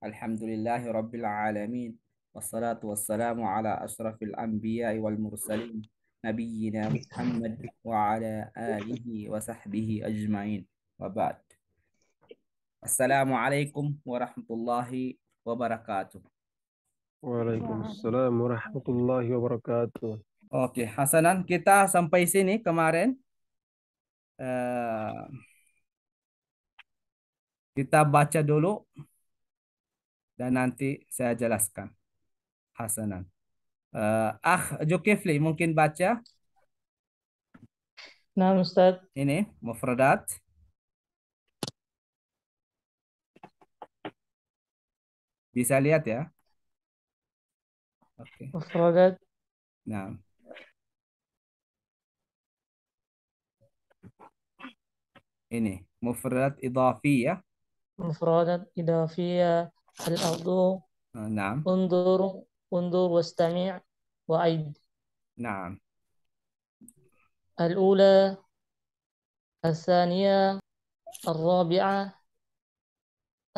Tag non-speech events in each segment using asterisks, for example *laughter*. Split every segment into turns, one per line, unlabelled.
الحمد لله رب العالمين والصلاة والسلام على أشرف الأنبياء والمرسلين نبينا محمد وعلى آله وصحبه
أجمعين وبعد
السلام عليكم ورحمة الله وبركاته
وعليكم السلام ورحمة الله وبركاته
أوكي حسنا كتا sampai sini kemarin. Uh, kita baca dulu dan nanti saya jelaskan. Hasanan. Uh, ah Jukifli mungkin baca. Nah, Ustaz. Ini mufradat. Bisa lihat ya. Oke. Okay. Mufradat. Nah. Ini mufradat ya
Mufradat ya. الأرض نعم انظر انظر واستمع وأيد نعم الأولى الثانية الرابعة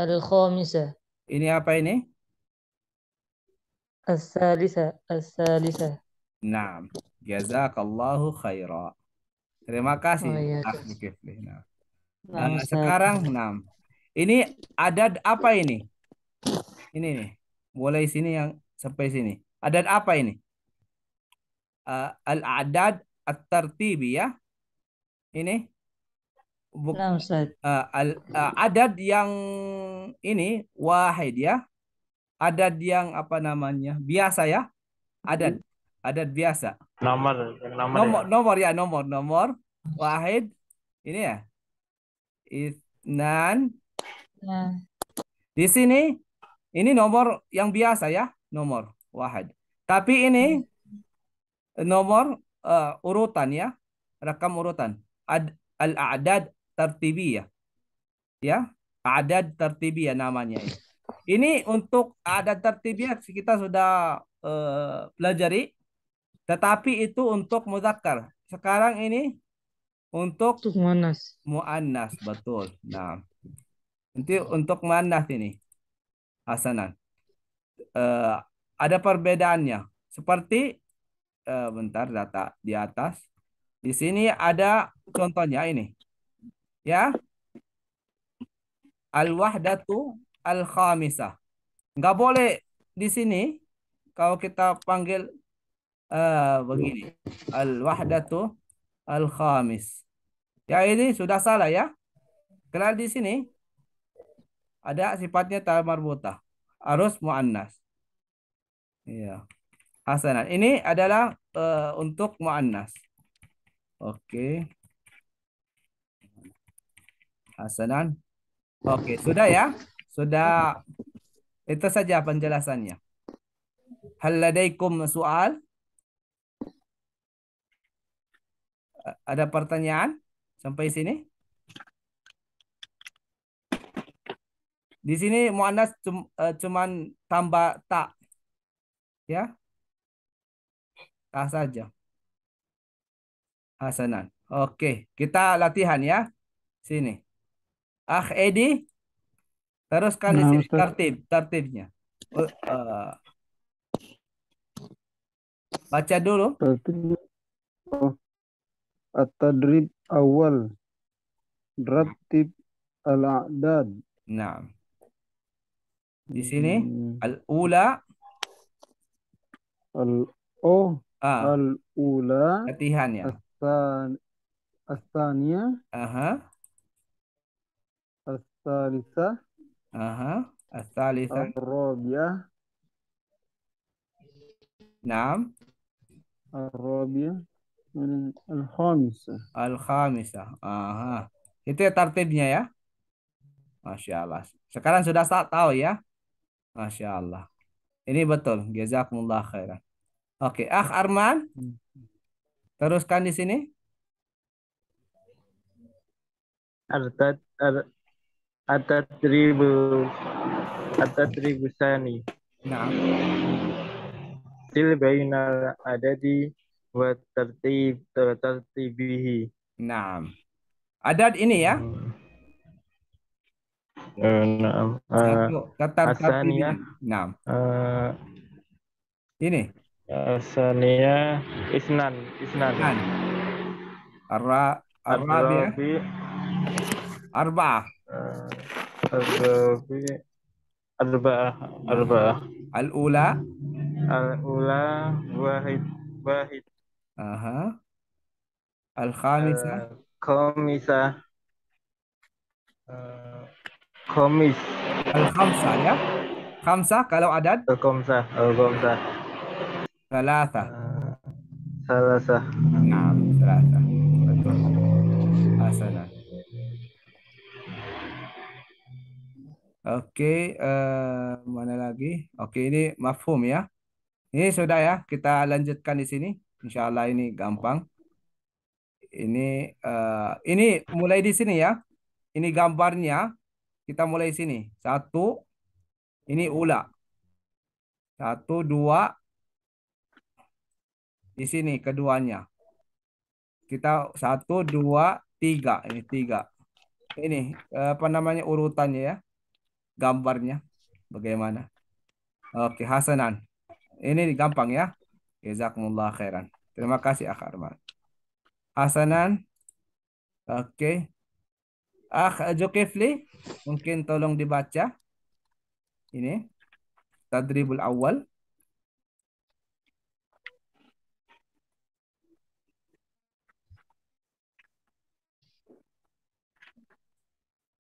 الخامسة ini apa ini الثالثة الثالثة
نعم جزاك الله خيرا terima kasih oh, Nah, nah, sekarang enam ini ada apa ini ini nih, mulai sini yang sampai sini. Adat apa ini? Uh, Al-adad at-tartibi ya. Ini Buk, nah, Uh, al, uh, adad yang ini wahid ya. adat yang apa namanya? Biasa ya. adat Adad biasa.
Nomor nomor. Ya. Nomor ya,
nomor ya nomor nomor wahid ini ya. Isnan. Nah. Di sini ini nomor yang biasa ya, nomor wahad. Tapi ini hmm. nomor uh, urutan ya, rekam urutan. Ad, Al-a'dad tertibiyah. Ya, adad ya namanya. Ini untuk adad tertibiyah kita sudah uh, pelajari. Tetapi itu untuk muzakkar. Sekarang ini untuk muannas. Muannas, betul. Nah. Nanti untuk muannas ini hasanah. Eh, uh, ada perbedaannya. Seperti uh, bentar data di atas. Di sini ada contohnya ini. Ya. Al-wahdatu al-khamisah. Nggak boleh di sini kalau kita panggil uh, begini. Al-wahdatu al-khamis. Ya ini sudah salah ya. kenal di sini ada sifatnya tamar buta arus muannas iya Hasanan. ini adalah uh, untuk muannas oke okay. hasanan oke okay, sudah ya sudah itu saja penjelasannya hal ladaikum soal ada pertanyaan sampai sini Di sini muannas cum, eh, cuman tambah tak. Ya. Tak saja. Hasanan. Oke, kita latihan ya. Sini. Ah Edi. Teruskan nah, di sini tertib, tertibnya. Uh, uh, baca dulu.
Tertib. Oh. At-tadrib awal. Ratib al-a'dad.
Naam. Di sini hmm. al-ula al oh ah.
al-ula latihan ya. Astania. Aha. Astalisa.
Aha. Astalisa. Arabia.
arabia al khamis
al khamisa aha itu ya tartibnya ya Masya Allah sekarang sudah tahu ya Masya Allah. Ini betul. Jazakumullah khairan. Oke, ah Arman. Teruskan di sini.
Artat ar, atat ribu atat ribu sani. Nah. Sil bainal adadi wa tartib tartibihi. Nah. Adat ini ya. Hmm. Enam. Eh, Kata Asania. Eh, Enam. Ini. Asania eh, Isnan. Isnan. Isnan. Arba. Arba Arba. Arba. Arba. Arba. Arba. Al-ula. Al-ula. Wahid. Wahid. Aha. al Uh, Al-Khamis. Al khamsa ya. Khamsa kalau adat? Al khamsa al khamsa Salasa. Salasa. Ah, nah, salasa. Betul.
Asana. Oke, okay, uh, eh, mana lagi? Oke, okay, ini mafhum ya. Ini sudah ya, kita lanjutkan di sini. Insya Allah ini gampang. Ini uh, ini mulai di sini ya. Ini gambarnya kita mulai sini. Satu. Ini ula. Satu, dua. Di sini keduanya. Kita satu, dua, tiga. Ini tiga. Ini apa namanya urutannya ya. Gambarnya. Bagaimana. Oke, Hasanan. Ini gampang ya. Jazakumullah khairan. Terima kasih Akhar. Hasanan. Oke. Ah Jokifli, mungkin tolong dibaca. Ini tadribul awal.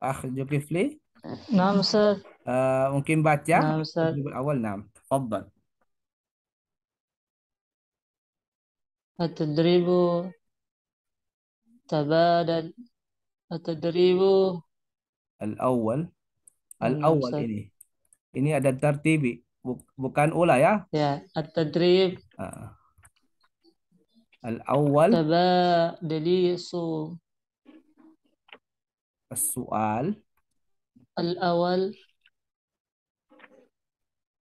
Ah Jokifli. Naam, sir. Uh, ah,
mungkin baca. Naam, sir. Tadribul awal, naam. Tafadhal. Tadribul tabadal التدريب
الأول al-awwal. Al-awwal ini. Ini ada tertibi, bukan ula ya.
Ya, التدريب الأول Uh. al السؤال الأول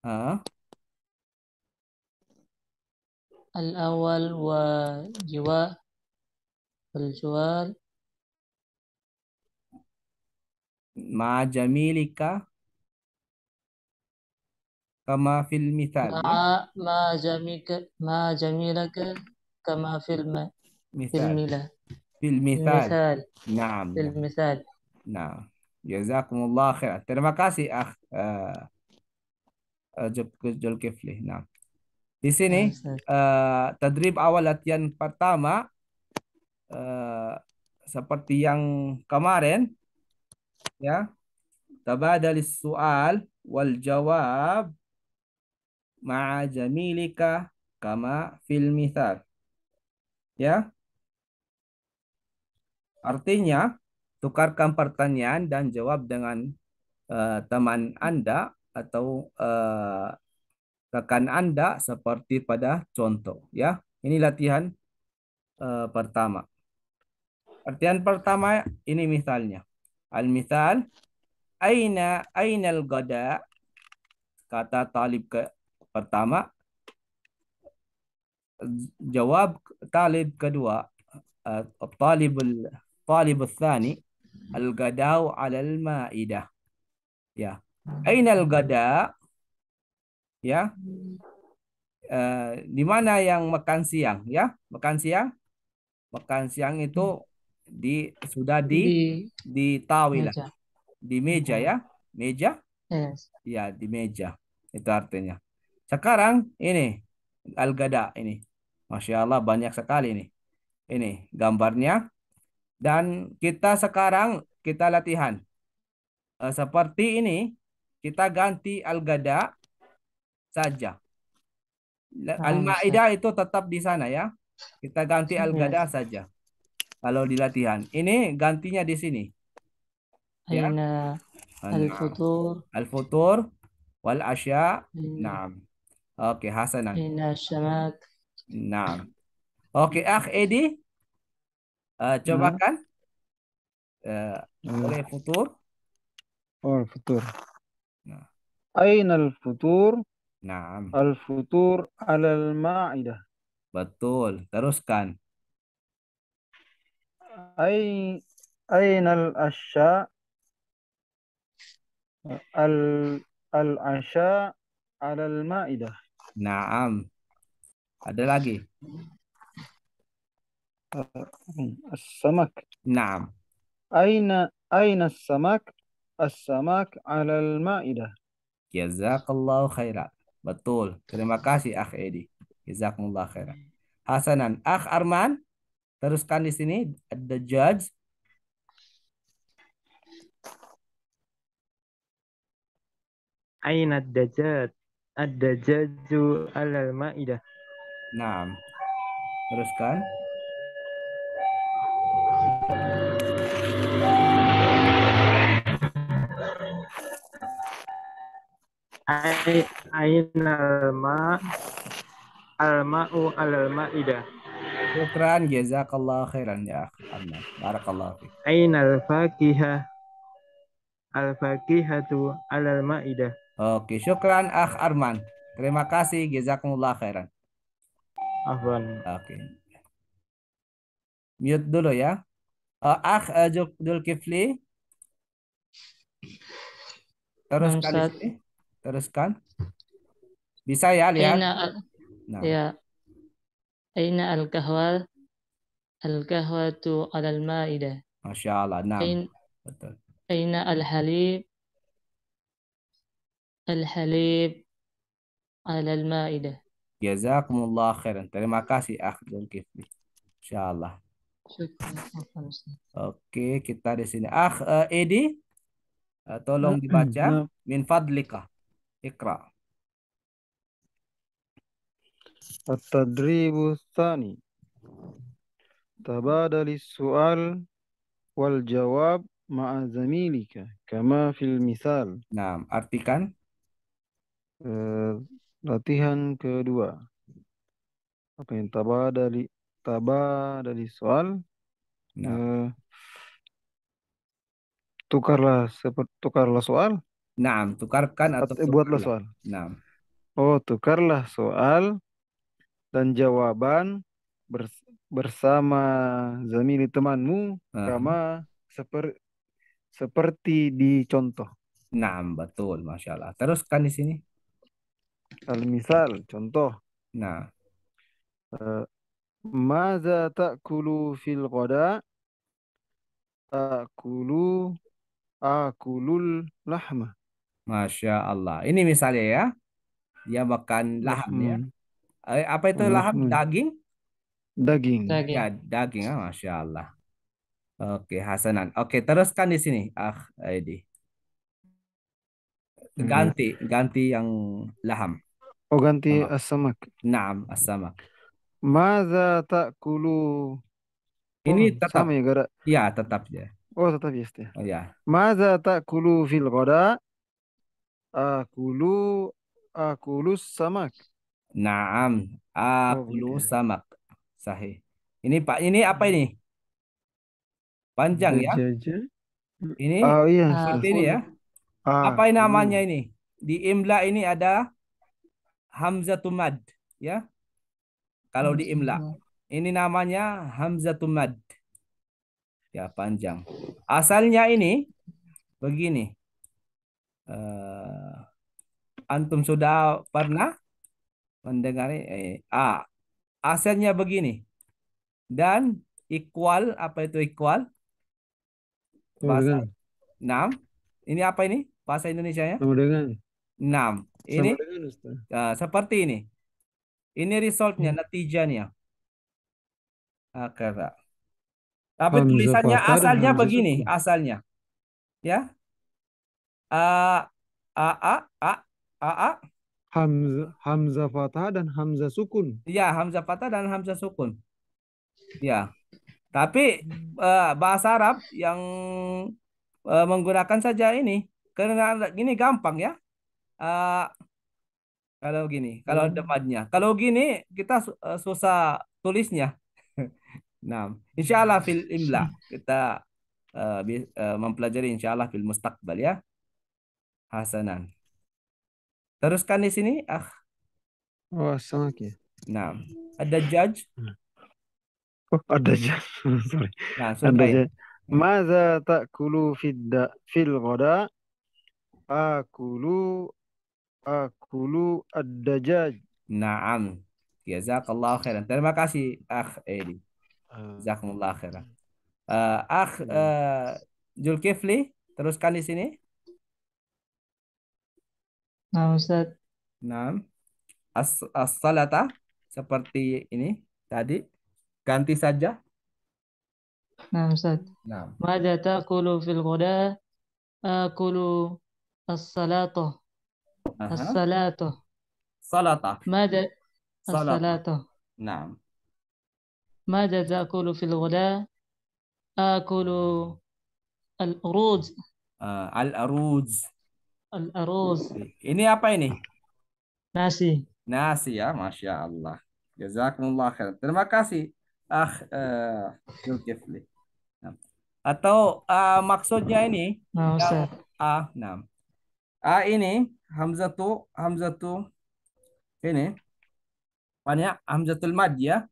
ها al الأول وجواب الجوار
Ma jamilika kama fil mithal. Ma,
ma jamika ma jamilaka kama fil ma,
mithal. Fil mila. Fil mithal. mithal. Naam. Fil mithal. Naam. Jazakumullah Terima kasih ah uh, ah, Zulkifli. Nah. Di sini uh, tadrib awal latihan pertama uh, seperti yang kemarin ya tabadal soal, wal jawab ma'a jamilika kama fil mithal ya artinya tukarkan pertanyaan dan jawab dengan uh, teman Anda atau uh, rekan Anda seperti pada contoh ya ini latihan uh, pertama Artian pertama ini misalnya Al-mithal aina ainal gada kata talib ke pertama jawab talib kedua uh, eh, talib talib tsani al gadau al maidah ya aina al gada ya uh, di mana yang makan siang ya makan siang makan siang itu di sudah di di, di tawilah di meja ya meja yes. ya di meja itu artinya sekarang ini al-gada ini masya Allah banyak sekali ini ini gambarnya dan kita sekarang kita latihan uh, seperti ini kita ganti al-gada saja ya. al-maidah itu tetap di sana ya kita ganti al-gada saja kalau di latihan. Ini gantinya di sini.
Ya. Al-futur.
Al-futur wal asya. Hmm. Naam. Oke, okay, hasanan.
Inna syamak.
Naam. Oke, okay, Akh Edi. Uh, coba kan.
Uh, oleh futur. Oh, futur. Nah. Aina al-futur? Naam. Al-futur alal ma'idah.
Betul. Teruskan.
أي أين الأشياء ال العشاء على المائدة
نعم ada lagi
السمك نعم أين أين السمك السمك على المائدة
Jazakallahu khairan. Betul. Terima kasih Akh Edi. Jazakumullah khairan. Hasanan. Akh Arman, Teruskan di sini the judge
Aina dajat ada jaju alal maidah. Nah, teruskan. Ain alma alma'u alal maidah. Syukran jazakallah khairan ya akhi. Barakallah fiik. Ainal fakihah. Al fakihatu alal maidah.
Oke, syukran Akh Arman. Terima kasih jazakumullah khairan. Afwan. Oke. Mute dulu ya. Uh, eh, Akh uh, eh, Kifli. Teruskan. Teruskan. Bisa ya, lihat. Nah.
Ya. Aina al-kahwal? Al-kahwatu ala al maida
Masya Allah. Nah. Aina,
Aina al-halib? Al-halib ala al maida
Jazakumullah khairan. Terima kasih Akhirul Kifli. Masya Allah. Oke, kita di sini. Ah, uh, Edi, uh, tolong dibaca. Min fadlika.
Ikra. At-tadribu tsani. Tabadali su'al wal jawab ma'a zamilika kama fil misal. Nah, artikan uh, latihan kedua. Apa yang tabadal tabadali soal nah. Uh, tukarlah seperti tukarlah soal. Nah, tukarkan atau, buatlah soal. Nah. Oh, tukarlah soal dan jawaban bersama zamili temanmu hmm. sama seper, seperti di contoh. Nah, betul, masya Allah. Teruskan di sini. Al misal, contoh. Nah, uh, maza takulu fil qada? Takulu akulul lahma.
Masya Allah. Ini misalnya ya, dia makan lahm ya. Eh, apa itu hmm, lahap hmm. daging? Daging. daging. Ya, daging. ah, Masya Allah. Oke, Hasanan. Oke, teruskan di sini. Ah, edi
hmm. Ganti,
ganti yang laham. Oh, ganti oh. asamak. asamak Naam, as-samak.
Ini oh, tetap. Sama ya, gara?
Ya, tetap ya. Oh, tetap ya. Oh,
ya. Mada kulu fil kulu Akulu akulus samak.
Naam, oh, akulu gitu. samak. Sahih. Ini Pak, ini apa ini? Panjang ya?
Ini Oh iya. seperti ini ya. Ah, Apa ini namanya hmm. ini?
Di imla ini ada hamzatul mad, ya. Kalau di imla. Ini namanya hamzatul mad. Ya, panjang. Asalnya ini begini. Uh, antum sudah pernah Mendengar eh, A. Asalnya begini. Dan equal, apa itu equal? Bahasa enam Ini apa ini? Bahasa Indonesia ya? Sama dengan. enam Ini dengan, uh, seperti ini. Ini resultnya, hmm. natijanya Oke, Pak. Tapi tulisannya asalnya begini, asalnya. Ya. A a a a
a a Hamzah, Hamzah Fatah dan Hamzah Sukun.
Iya, Hamzah fatah dan Hamzah Sukun. Ya. Tapi uh, bahasa Arab yang uh, menggunakan saja ini karena gini gampang ya. Uh, kalau gini, kalau hmm. depannya. Kalau gini kita uh, susah tulisnya. *laughs* nah, insya Allah fil imla kita uh, uh, mempelajari insya Allah fil mustaqbal ya. Hasanan. Teruskan di sini, ah.
Oh, sama okay.
Nah, ada judge.
Oh, ada judge. *laughs* Sorry. Nah, ada ya. judge. Maza ta'kulu fidda fil ghoda? Akulu akulu ad-dajaj.
Naam. Jazakallah khairan. Terima kasih, Akh Edi.
Eh.
Jazakumullah khairan. Uh, akh uh, hmm. eh, Julkifli, teruskan di sini. Nah, Ustaz. Nah, as, as salata seperti ini tadi ganti saja. Nah, Ustaz. Nah.
Mada taqulu fil ghada? Aqulu as-salata. As-salata.
Salata. Mada
as-salata. Nah. fil ghada? تأكل al الغداء؟
Uh, al الأرز.
Al-aruz.
Ini apa ini? Nasi. Nasi ya, Masya Allah. Jazakumullah khair Terima kasih. Ah, uh, Atau uh, maksudnya ini? Nah, Ah, nah. Ah ini hamzatu hamzatu ini banyak hamzatul mad ya.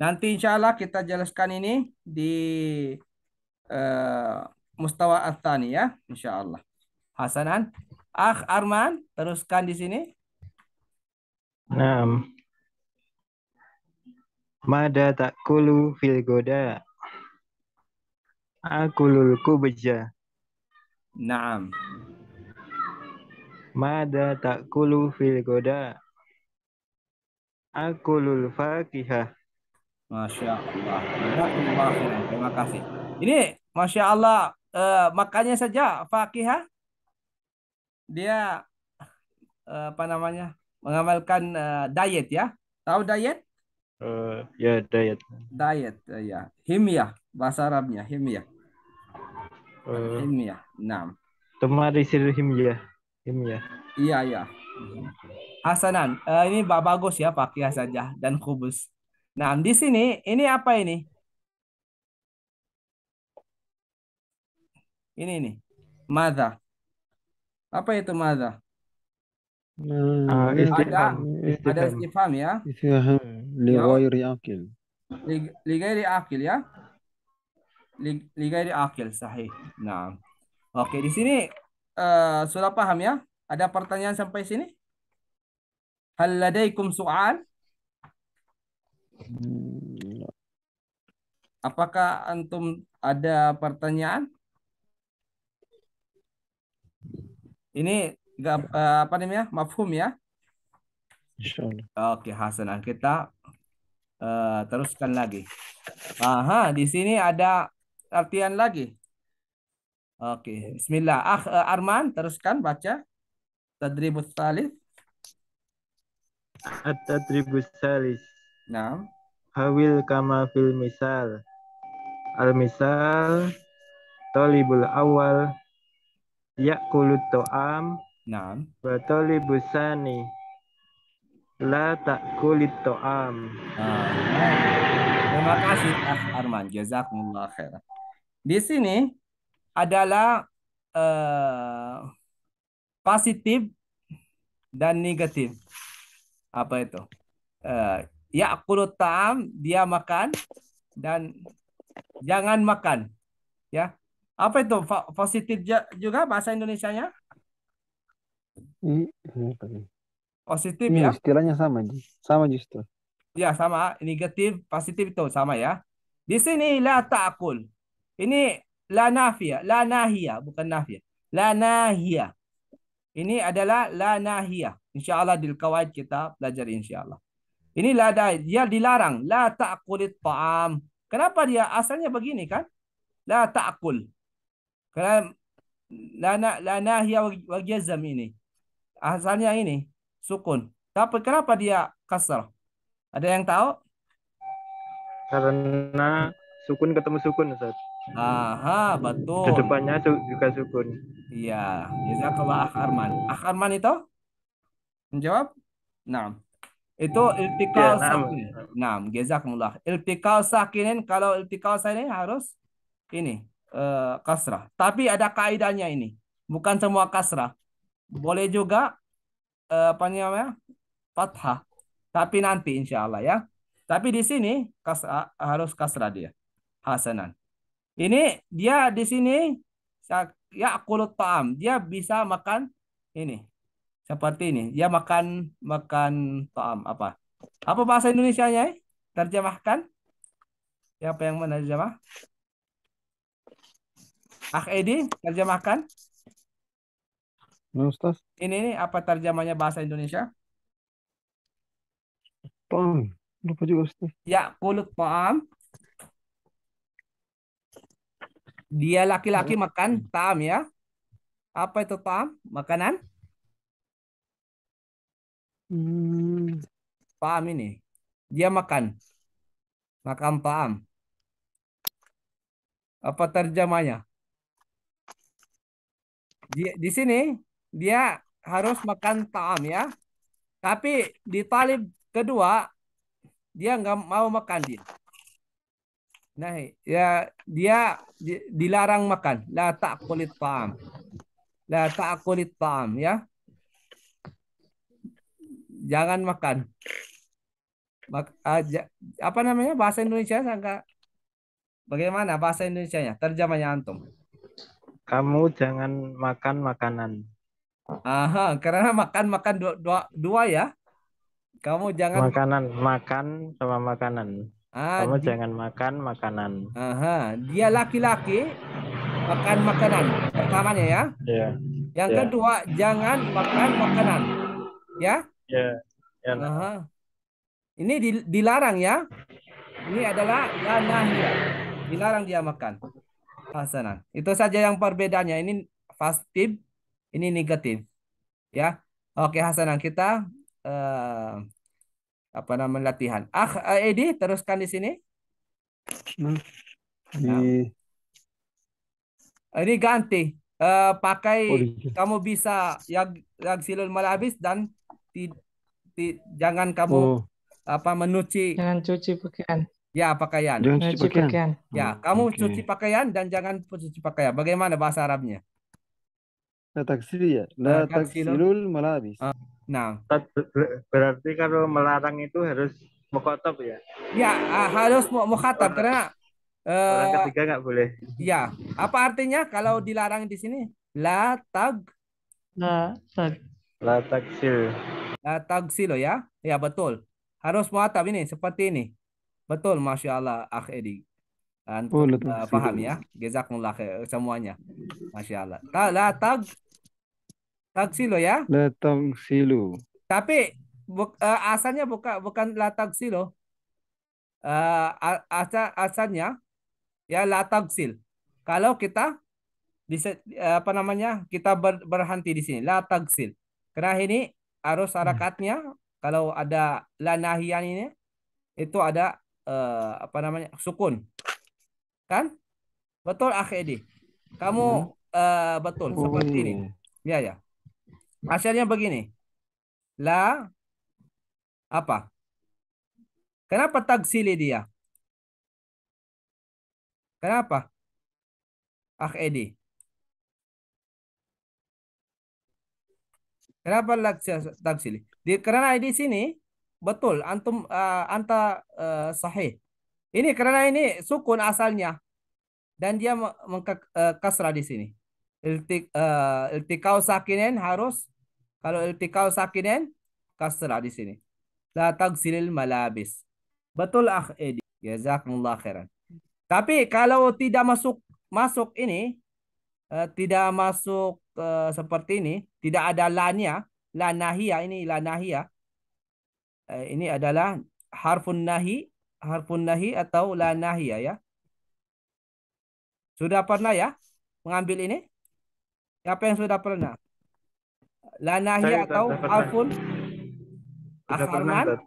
Nanti insya Allah kita jelaskan ini di uh, mustawa atani ya insya Allah. Hasanan. Ah Arman, teruskan di sini. Enam.
Mada takulu fil goda. Akulul kubeja. Naam. Mada takulu fil goda. Akulul fakihah. Masya Allah. Terima kasih. Ini Masya
Allah. Uh, eh, makanya saja fakihah dia eh, apa namanya mengamalkan eh, diet ya tahu diet uh, ya yeah, diet diet uh, ya himyah bahasa Arabnya himyah uh, himyah
enam tamarisir himyah himyah
iya iya Hasanan uh, ini bagus ya pakai saja dan kubus nah di sini ini apa ini ini ini mother apa itu mada?
Uh, hmm, ah, ada ada istifham ya. Istifham ya. li ghairi akil.
Ya? Li ghairi akil ya. Li ghairi akil sahih. Nah. Oke, di sini uh, sudah paham ya? Ada pertanyaan sampai sini? Hal ladaikum sual? Hmm, ya. Apakah antum ada pertanyaan? Ini gak, eh, apa namanya? Mafhum ya? oke Oke, hasanah kita uh, eh, teruskan lagi. Aha, di sini ada artian lagi. Oke, bismillah. Ah, uh, Arman, teruskan baca. Tadribus
salis. At-tadribus salis. Nah. Hawil kama fil misal. Al-misal Tolibul awal Ya kulut to'am. Naam. Batoli busani. La tak kulit to'am. Ah. Terima kasih Ah Arman. Jazakumullah khair. Di sini
adalah uh, positif dan negatif. Apa itu? Uh, eh, ya kulut ta'am, dia makan. Dan jangan makan. Ya, apa itu positif juga bahasa Indonesianya
hmm, positif hmm, ya istilahnya sama sama justru
ya sama negatif positif itu sama ya di sini la ta'kul ini la nafia la nahia bukan nafia la nahia ini adalah la nahia Allah di kawaid kita belajar Allah. ini la dia dilarang la ta'kulit ta'am kenapa dia asalnya begini kan la ta'kul karena lana lana hiya wa jazam ini. Asalnya ini sukun. Tapi kenapa dia kasar? Ada yang tahu?
Karena sukun ketemu sukun Ustaz. Aha, betul. Kedepannya juga sukun. Iya, jazakallah Akharman. Akharman itu?
Menjawab? Naam. Itu iltikal ya, sakinin. Naam, jazakumullah. Iltikal sakinin kalau iltikal sakinin harus ini. Eh, kasrah. Tapi ada kaidahnya ini. Bukan semua kasrah. Boleh juga eh, apa namanya? fathah. Tapi nanti insya Allah ya. Tapi di sini kasrah, harus kasrah dia. Hasanan. Ini dia di sini ya kulut taam. Dia bisa makan ini. Seperti ini. Dia makan makan taam apa? Apa bahasa Indonesianya? nya eh? Terjemahkan. Siapa yang menerjemah? Ah Edi, terjemahkan. Nah, Ustaz. Ini, ini apa terjemahnya bahasa Indonesia?
Paham. Lupa juga Ustaz.
Ya, kulit paham. Dia laki-laki makan tam ya. Apa itu tam? Makanan? Hmm. Paham ini. Dia makan. Makan paham. Apa terjemahnya? Di, di sini dia harus makan taam ya. Tapi di talib kedua dia nggak mau makan dia. Nah, ya dia dilarang makan. La ta'kulit ta'am. La kulit ta'am ya. Jangan makan. Mak, apa namanya bahasa Indonesia Sangka. Bagaimana bahasa nya Terjemahnya antum.
Kamu jangan makan makanan. Aha, karena makan makan dua, dua, dua ya. Kamu jangan makanan, makan sama makanan.
Ah, Kamu di... jangan makan makanan. Aha, dia laki-laki makan makanan. Pertamanya ya. Yeah. Yang yeah. kedua, jangan makan makanan. Ya? Ya. Yeah. Yeah. Aha. Ini dilarang ya. Ini adalah ya Dilarang dia makan hasanah. Itu saja yang perbedaannya. Ini positif, ini negatif. Ya. Oke, hasanah kita uh, apa namanya latihan. Ah, eh, Edi teruskan di sini.
Hmm. Nah,
eh, Ini ganti. Uh, pakai oh, kamu bisa yang yang silul malabis dan ti, ti, jangan kamu oh. apa menuci. Jangan cuci pakaian. Ya, pakaian. Jangan cuci pakaian. pakaian. Ya, hmm, kamu okay. cuci pakaian dan jangan cuci pakaian.
Bagaimana bahasa Arabnya?
La nah, taksir ya. La La taksirul. malabis.
Nah, nah, ah, nah. Berarti kalau melarang itu harus mukhatab ya. ya uh, harus mukhatab karena eh, Orang ketiga nggak boleh. ya, apa
artinya kalau dilarang di sini? La tag La tag La
taksil.
la tagsil ya. Ya, betul. Harus muatab ini seperti ini. Betul, Masya Allah, Akh Edi. Eh, paham ya? Jazakumullah khair
semuanya. Masya Allah.
Ta, la tag, tag silo ya?
La tag silo. Tapi
bu, uh, eh, asalnya buka, bukan la tag silo. Uh, asa, asalnya ya la tag sil. Kalau kita bisa apa namanya kita ber, berhenti di sini la sil karena ini arus harakatnya kalau ada la nahian ini itu ada uh, apa namanya sukun kan betul akhedi kamu uh, betul seperti ini oh. ya ya hasilnya begini la apa kenapa tagsili
dia kenapa Akh Edi kenapa
tagsili di, karena di sini Betul, antum uh, anta uh, sahih. Ini karena ini sukun asalnya dan dia mengkasra eh, uh, di sini. Iltik, uh, iltikau sakinen harus kalau iltikau sakinen kasra di sini. La tagsilil malabis. Betul akh Edi. Jazakumullah khairan. Tapi kalau tidak masuk masuk ini uh, tidak masuk uh, seperti ini, tidak ada lanya, lanahia ini lanahia Eh, ini adalah harfun nahi, harfun nahi atau la nahi ya. Sudah pernah ya mengambil ini? Siapa yang sudah pernah? La nahi Saya atau harfun? Asarman?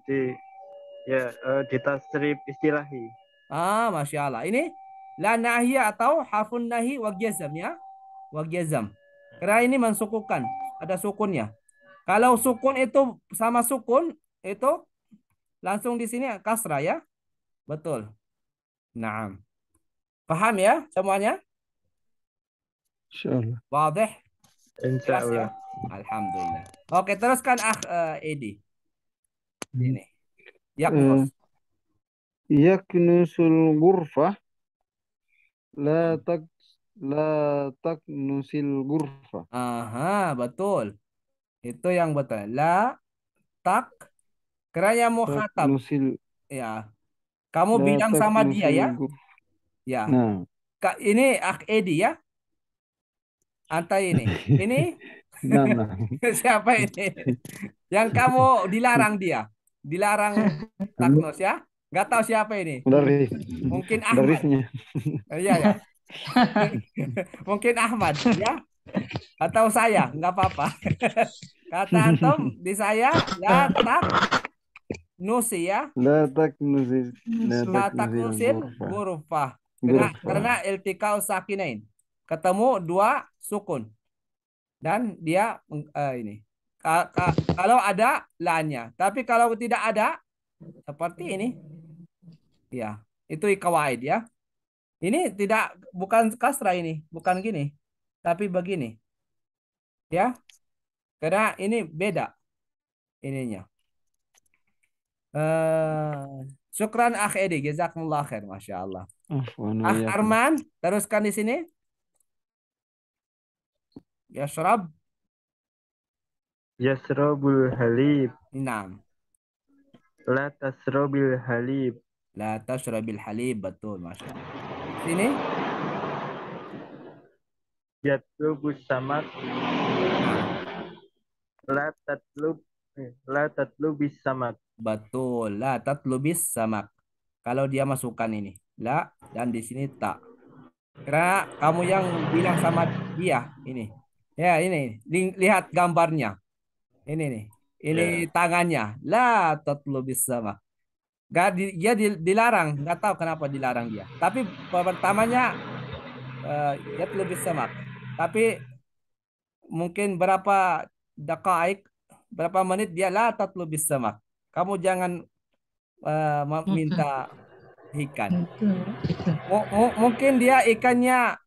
ya, uh, di tasrif istilahi.
Ah, Masya Allah. Ini la nahi atau harfun nahi wa jazam ya. Wa Karena ini mensukukan. Ada sukunnya. Kalau sukun itu sama sukun, itu langsung di sini kasra ya. Betul. nah Paham ya semuanya? Insyaallah. Wadih? Insyaallah. Ya? Alhamdulillah. Oke, teruskan ah uh, Edi. Hmm. Ini. Yaknus. Eh, uh,
yaknusul ghurfah la tak la taknusil ghurfah. Aha, betul. Itu yang betul.
La tak Keranya mau khatam. Nusil. Ya. Kamu Datak ya, bilang sama dia ya. Ya. Nah. ini Ak Edi ya. Anta ini. Ini *laughs* nah, nah. *laughs* siapa ini? Yang kamu dilarang dia. Dilarang Taknos *laughs* ya. Gak tahu siapa ini. Dari.
Mungkin Ahmad. Darisnya.
Eh, iya ya. Mungkin Ahmad ya. Atau saya, nggak apa-apa. Kata Antum di saya, ya tak nusir ya.
Letak nusir. Letak nusir
hurufah.
Karena, karena
iltikal sakinain. Ketemu dua sukun. Dan dia uh, ini. Ka, ka, kalau ada lanya. Tapi kalau tidak ada seperti ini. Ya, itu kawaid ya. Ini tidak bukan kasra ini, bukan gini. Tapi begini. Ya. Karena ini beda ininya. Uh, syukran Akh Edi, jazakumullah khair, masya Allah. Akh Arman, teruskan di sini.
ya
ya Syarabul
halib. Enam. La tasrabil halib.
La tasrabil halib, betul, masya Allah.
Sini.
Yatlubus samak. La tatlub la tatlubis samak. Betul. La tatlubis samak.
Kalau dia masukkan ini. La dan di sini tak. Karena kamu yang bilang sama dia ini. Ya ini. Lihat gambarnya. Ini nih. Ini yeah. tangannya. La tatlubis samak. Gak, dia dilarang. Gak tahu kenapa dilarang dia. Tapi pertamanya uh, eh, lebih semak. Tapi mungkin berapa dakaik berapa menit dia lah la lebih semak kamu jangan uh, minta ikan. M mungkin dia ikannya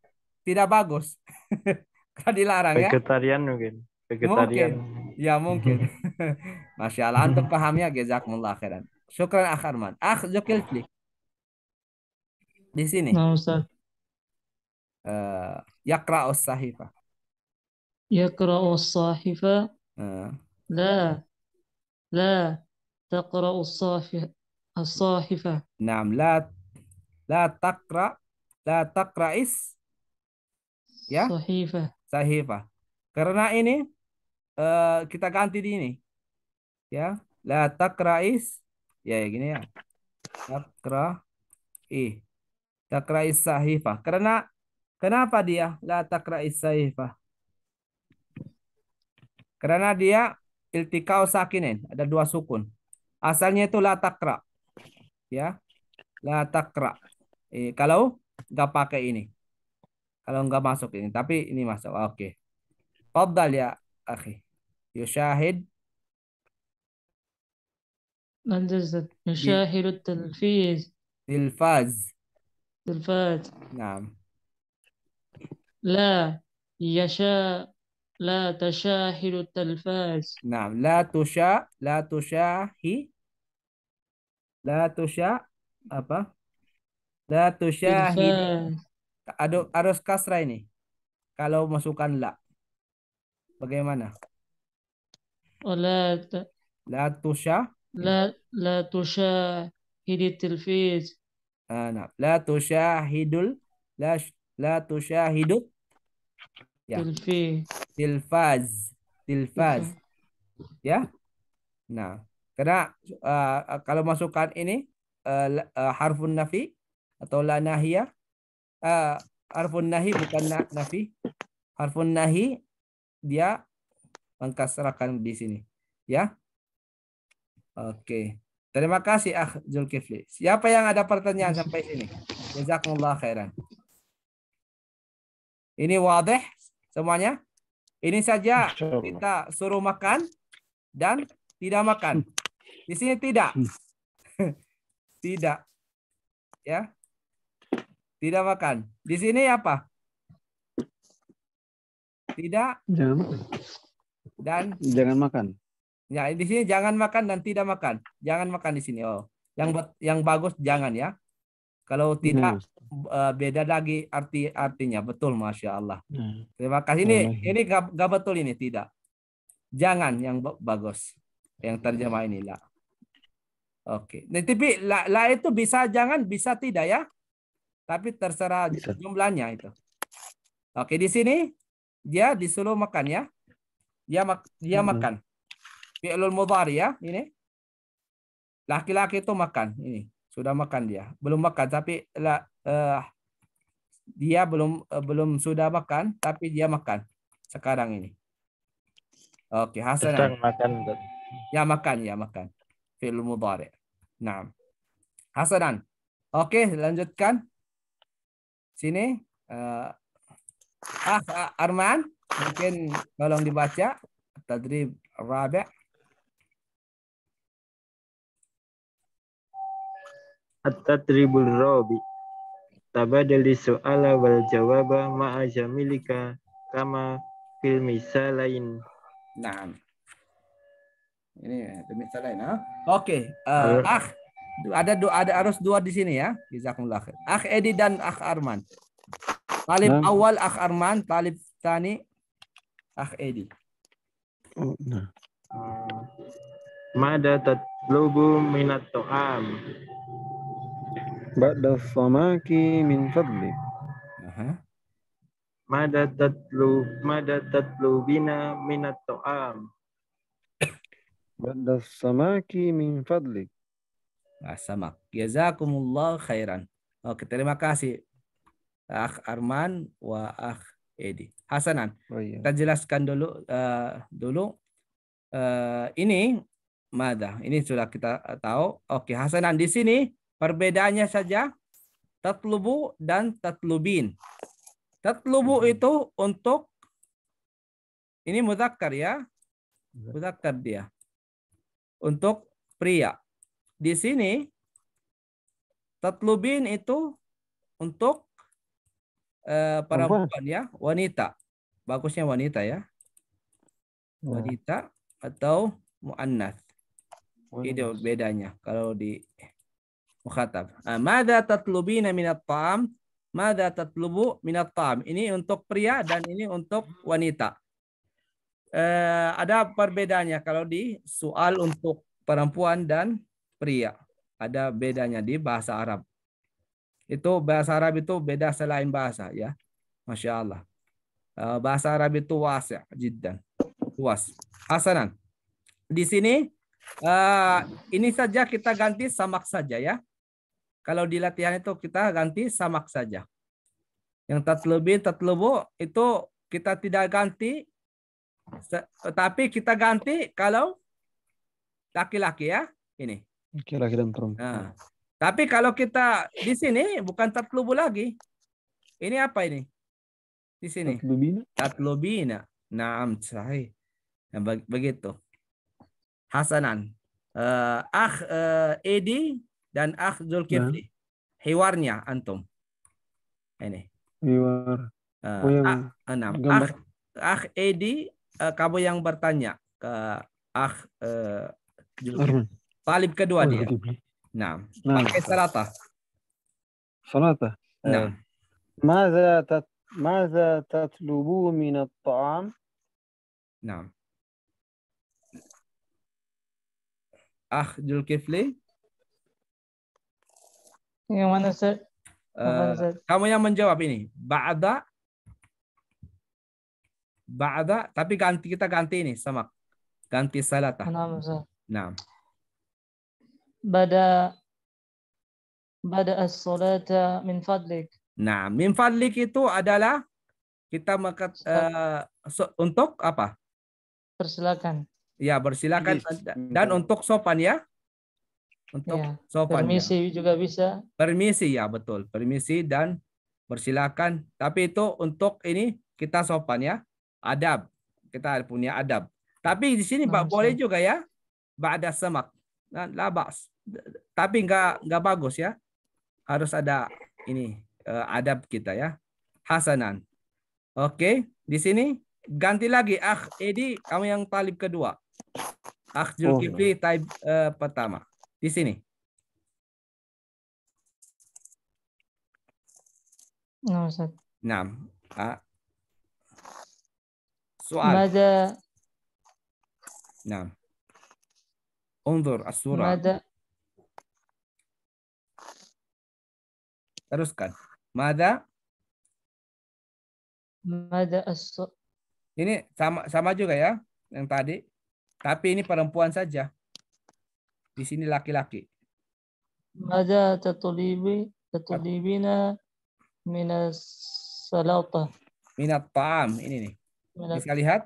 tidak bagus. *laughs* kan dilarang ya.
Vegetarian mungkin. Vegetarian. Mungkin. Ya mungkin.
Mm-hmm. *laughs* Masya Allah, untuk paham ya jazakumullah akhiran. Syukran akharman. Akh Zulkifli. Di sini. Nah, Ustaz. Uh, yaqra'u sahifa.
Yakra sahifa. Uh. La. La. تقرأ الصاحفة الصاحفة
نعم لا
لا تقرأ لا تقرأis
ya sahifah sahifah karena ini uh, kita ganti di ini ya la taqra'is ya, ya gini ya taqra'i taqra'is sahifah karena kenapa dia la taqra'is sahifah karena dia iltikau sakinin ada dua sukun Asalnya itu la takra. Ya. La takra. Eh, kalau nggak pakai ini. Kalau nggak masuk ini. Tapi ini masuk. Oke. Fadal ya. Akhi. Yushahid.
يشاهد tilfiz. Tilfaz. Tilfaz. Nah. La yusha, la تشاهد التلفاز نعم
La tusha, la تشاهد La tusya apa? La tusyahid. Ada harus kasra ini. Kalau masukkan la. Bagaimana? Oh, la la tusya la
la tusyahidi tilfiz.
Ah, nah. La hidul la la tusyahidu ya. tilfiz. Tilfaz. Tilfaz. Ya. Nah. Karena uh, kalau masukkan ini uh, uh, harfun nafi atau la nahiya uh, harfun nahi bukan na nafi. Harfun nahi dia mengkasrakan di sini. Ya. Oke. Terima kasih Ah Zulkifli. Siapa yang ada pertanyaan sampai sini? Jazakumullah khairan. Ini wadih semuanya. Ini saja kita suruh makan dan tidak makan. Di sini tidak. Hmm. *laughs* tidak. Ya. Tidak makan. Di sini apa? Tidak. Jangan makan. Dan
jangan makan.
Ya, di sini jangan makan dan tidak makan. Jangan makan di sini. Oh. Yang buat yang bagus jangan ya. Kalau tidak hmm. e, beda lagi arti artinya betul masya Allah. Hmm. Terima kasih ini ini gak, gak betul ini tidak. Jangan yang bagus yang terjemah inilah Oke. Nah, tapi la, la itu bisa jangan bisa tidak ya. Tapi terserah bisa. jumlahnya itu. Oke, di sini dia disuruh makan ya. Dia mak dia hmm. makan. Fi'lul mudhari ya, ini. Laki-laki itu makan, ini. Sudah makan dia. Belum makan tapi la, uh, dia belum uh, belum sudah makan tapi dia makan sekarang ini. Oke, Hasan. Sedang makan. Ya makan, ya makan fi'il mudhari. Nah. Hasanan. Oke, lanjutkan. Sini uh, Ah Arman, mungkin tolong dibaca tadrib rabi'
At-tadribul rabi tabadali su'ala wal jawaba ma'a jamilika kama fil misalain. Naam. Ini demi lain
ah? Oke, okay. uh, ah ada dua, ada harus dua di sini ya. Jazakumullah Ah Edi dan Ah Arman. Talib nah. awal Ah Arman, talib tani
Ah Edi. Oh, nah. Mada tatlubu minat to'am.
Ba'da samaki min fadli.
Aha. Mada
tatlu
mada tatlubina minat to'am.
Badas samaki min fadlik. Sama. Jazakumullah
khairan. Oke, terima kasih. Akh Arman wa Akh Edi. Hasanan, oh, iya. kita jelaskan dulu uh, dulu uh, ini mada. Ini sudah kita tahu. Oke, Hasanan di sini perbedaannya saja tatlubu dan tatlubin. Tatlubu hmm. itu untuk ini mudakar ya. mudakar dia untuk pria. Di sini tatlubin itu untuk uh, para perempuan ya, wanita. Bagusnya wanita ya. ya. Wanita atau muannas. Itu bedanya kalau di mukhatab. Ah, Mada tatlubina minat ta'am? Mada tatlubu minat ta'am? Ini untuk pria dan ini untuk wanita eh, ada perbedaannya kalau di soal untuk perempuan dan pria. Ada bedanya di bahasa Arab. Itu bahasa Arab itu beda selain bahasa ya. Masya Allah. Eh, bahasa Arab itu was ya, jiddan. was Hasanan. Di sini eh, ini saja kita ganti samak saja ya. Kalau di latihan itu kita ganti samak saja. Yang tatlubi, tatlubu itu kita tidak ganti tetapi kita ganti kalau laki-laki ya. Ini.
Laki-laki dan perempuan. Nah.
Tapi kalau kita di sini bukan tatlubu lagi. Ini apa ini? Di sini. Tatlubina. Tatlubina. Naam, sahih. Nah, begitu. Hasanan. Uh, akh uh, Edi dan akh Zulkifli. Nah. Hiwarnya antum. Ini.
Hiwar. Uh, oh, yang ah, enam. Akh,
akh Edi uh, kamu yang bertanya ke ah
uh, Talib kedua oh, dia.
Nah. nah, pakai
salata. Salata. Eh, nah. Maza تت... min at-ta'am? Nah,
ah Jul Kifli.
Yang mana Ustaz? Uh,
kamu yang menjawab ini. Ba'da ba'da tapi ganti kita ganti ini sama ganti salata. Nah, nah.
Bada bada as-salata min fadlik.
Nah, min fadlik itu adalah kita maka, uh, so, untuk apa?
Persilakan.
Ya, bersilakan dan untuk sopan ya. Untuk ya, sopan. Ya. Permisi
ya. juga bisa.
Permisi ya, betul. Permisi dan persilakan Tapi itu untuk ini kita sopan ya. Adab. Kita punya adab. Tapi di sini Pak boleh juga ya. ada semak. Nah, labas. Tapi nggak nggak bagus ya. Harus ada ini eh, adab kita ya. Hasanan. Oke, di sini ganti lagi ah Edi kamu yang talib kedua. ah Julkipli oh. uh, pertama. Di sini. Nah,
سؤال ماذا
نعم انظر الصورة ماذا teruskan ماذا
ماذا الص
ini sama sama juga ya yang tadi tapi ini perempuan saja di sini laki-laki
ماذا تطلبي تطلبين من السلطة من
الطعام ini nih bisa lihat.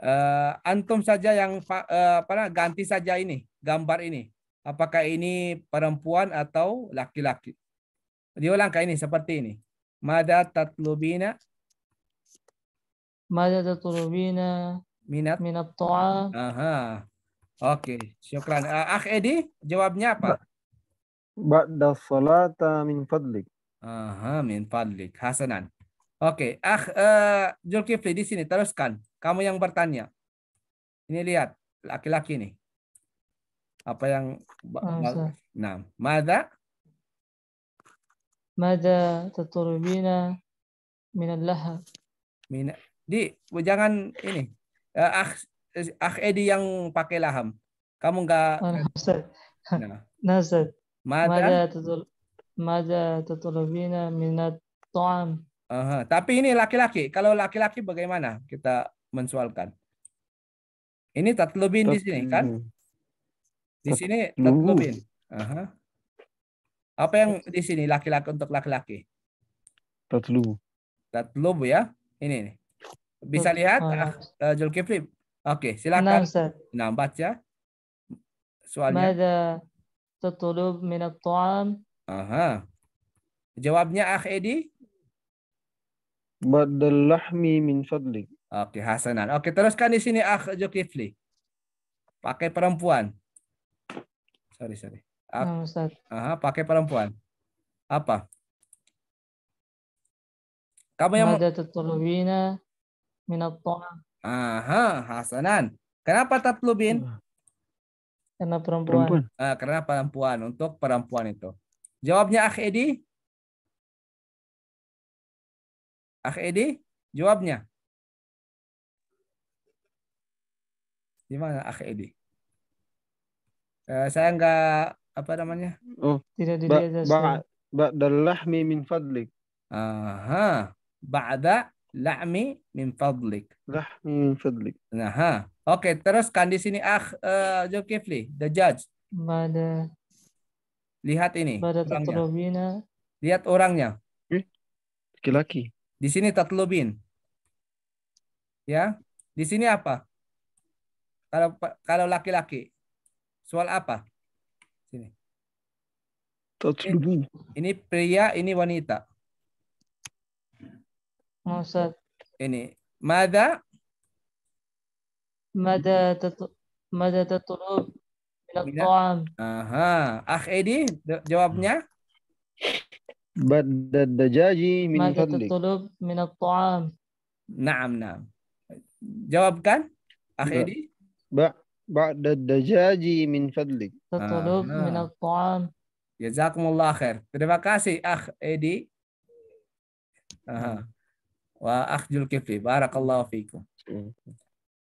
Uh, antum saja yang uh, apa ganti saja ini gambar ini. Apakah ini perempuan atau laki-laki? Diulang kayak ini seperti ini. Mada
tatlubina? Mada tatlubina? Minat? Minat toa.
Aha. Oke, okay. syukran. Uh, ah Edi, jawabnya apa?
Ba'da salata min fadlik. Aha, min
fadlik. Hasanan. Oke, okay. ah uh, eh, Julkifli di sini teruskan. Kamu yang bertanya. Ini lihat laki-laki nih. Apa yang nah, mada
mada taturubina minal
Min di jangan ini. Uh, ah ah Edi yang pakai laham. Kamu enggak
Nah. Nasad.
Mada
mada taturubina minat
Uh, tapi ini laki-laki. Kalau laki-laki bagaimana kita mensualkan Ini tatlubin di sini kan? Di sini tatlubin. Uh -huh. Apa yang di sini laki-laki untuk laki-laki? Tatlub. Tatlub ya. Ini nih. Bisa lihat uh, ah. Julkifli? Ah, eh, Oke, okay, silakan. Nah, Nambat ya. Soalnya. Mada
tatlub minat tu'am.
Aha. Jawabnya Akh Edi? Badal lahmi min fadlik. Oke, Hasanan. Oke, teruskan di sini Akh Zulkifli. Pakai perempuan. Sorry, sorry. Ak oh, Aha, pakai perempuan. Apa?
Kamu yang tatlubina min
Aha, Hasanan. Kenapa
tatlubin? Karena perempuan.
perempuan. Ah, karena perempuan untuk
perempuan itu. Jawabnya Akh Edi? Akh Edi, jawabnya.
Di mana Akh Edi?
Eh, saya enggak apa namanya? Oh, tidak di ba,
ba, ya. lahmi min fadlik. Aha. Ba'da lahmi min fadlik. Lahmi min fadlik. Nah,
oke
Oke, teruskan di sini Akh uh, eh, Jokifli, the judge.
Ba'da
Lihat ini. Ba'da
orangnya.
Lihat orangnya. Eh, laki-laki. Di sini tatlubin. Ya. Di sini apa? Kalau kalau laki-laki. Soal apa? Sini. Tatlubu. Ini pria, ini wanita. Maksud. Ini. Mada?
Mada tatlub. Mada tatlub.
Aha. ah Edi, jawabnya?
بد الدجاج من
min at-ta'am. Naam, naam. Jawabkan.
جاوبkan Ba. بعد dajaji min فضلك تطلب آه. من
الطعام جزاكم terima kasih Akh edi. Wa akh Julkifli. Barakallahu fikum.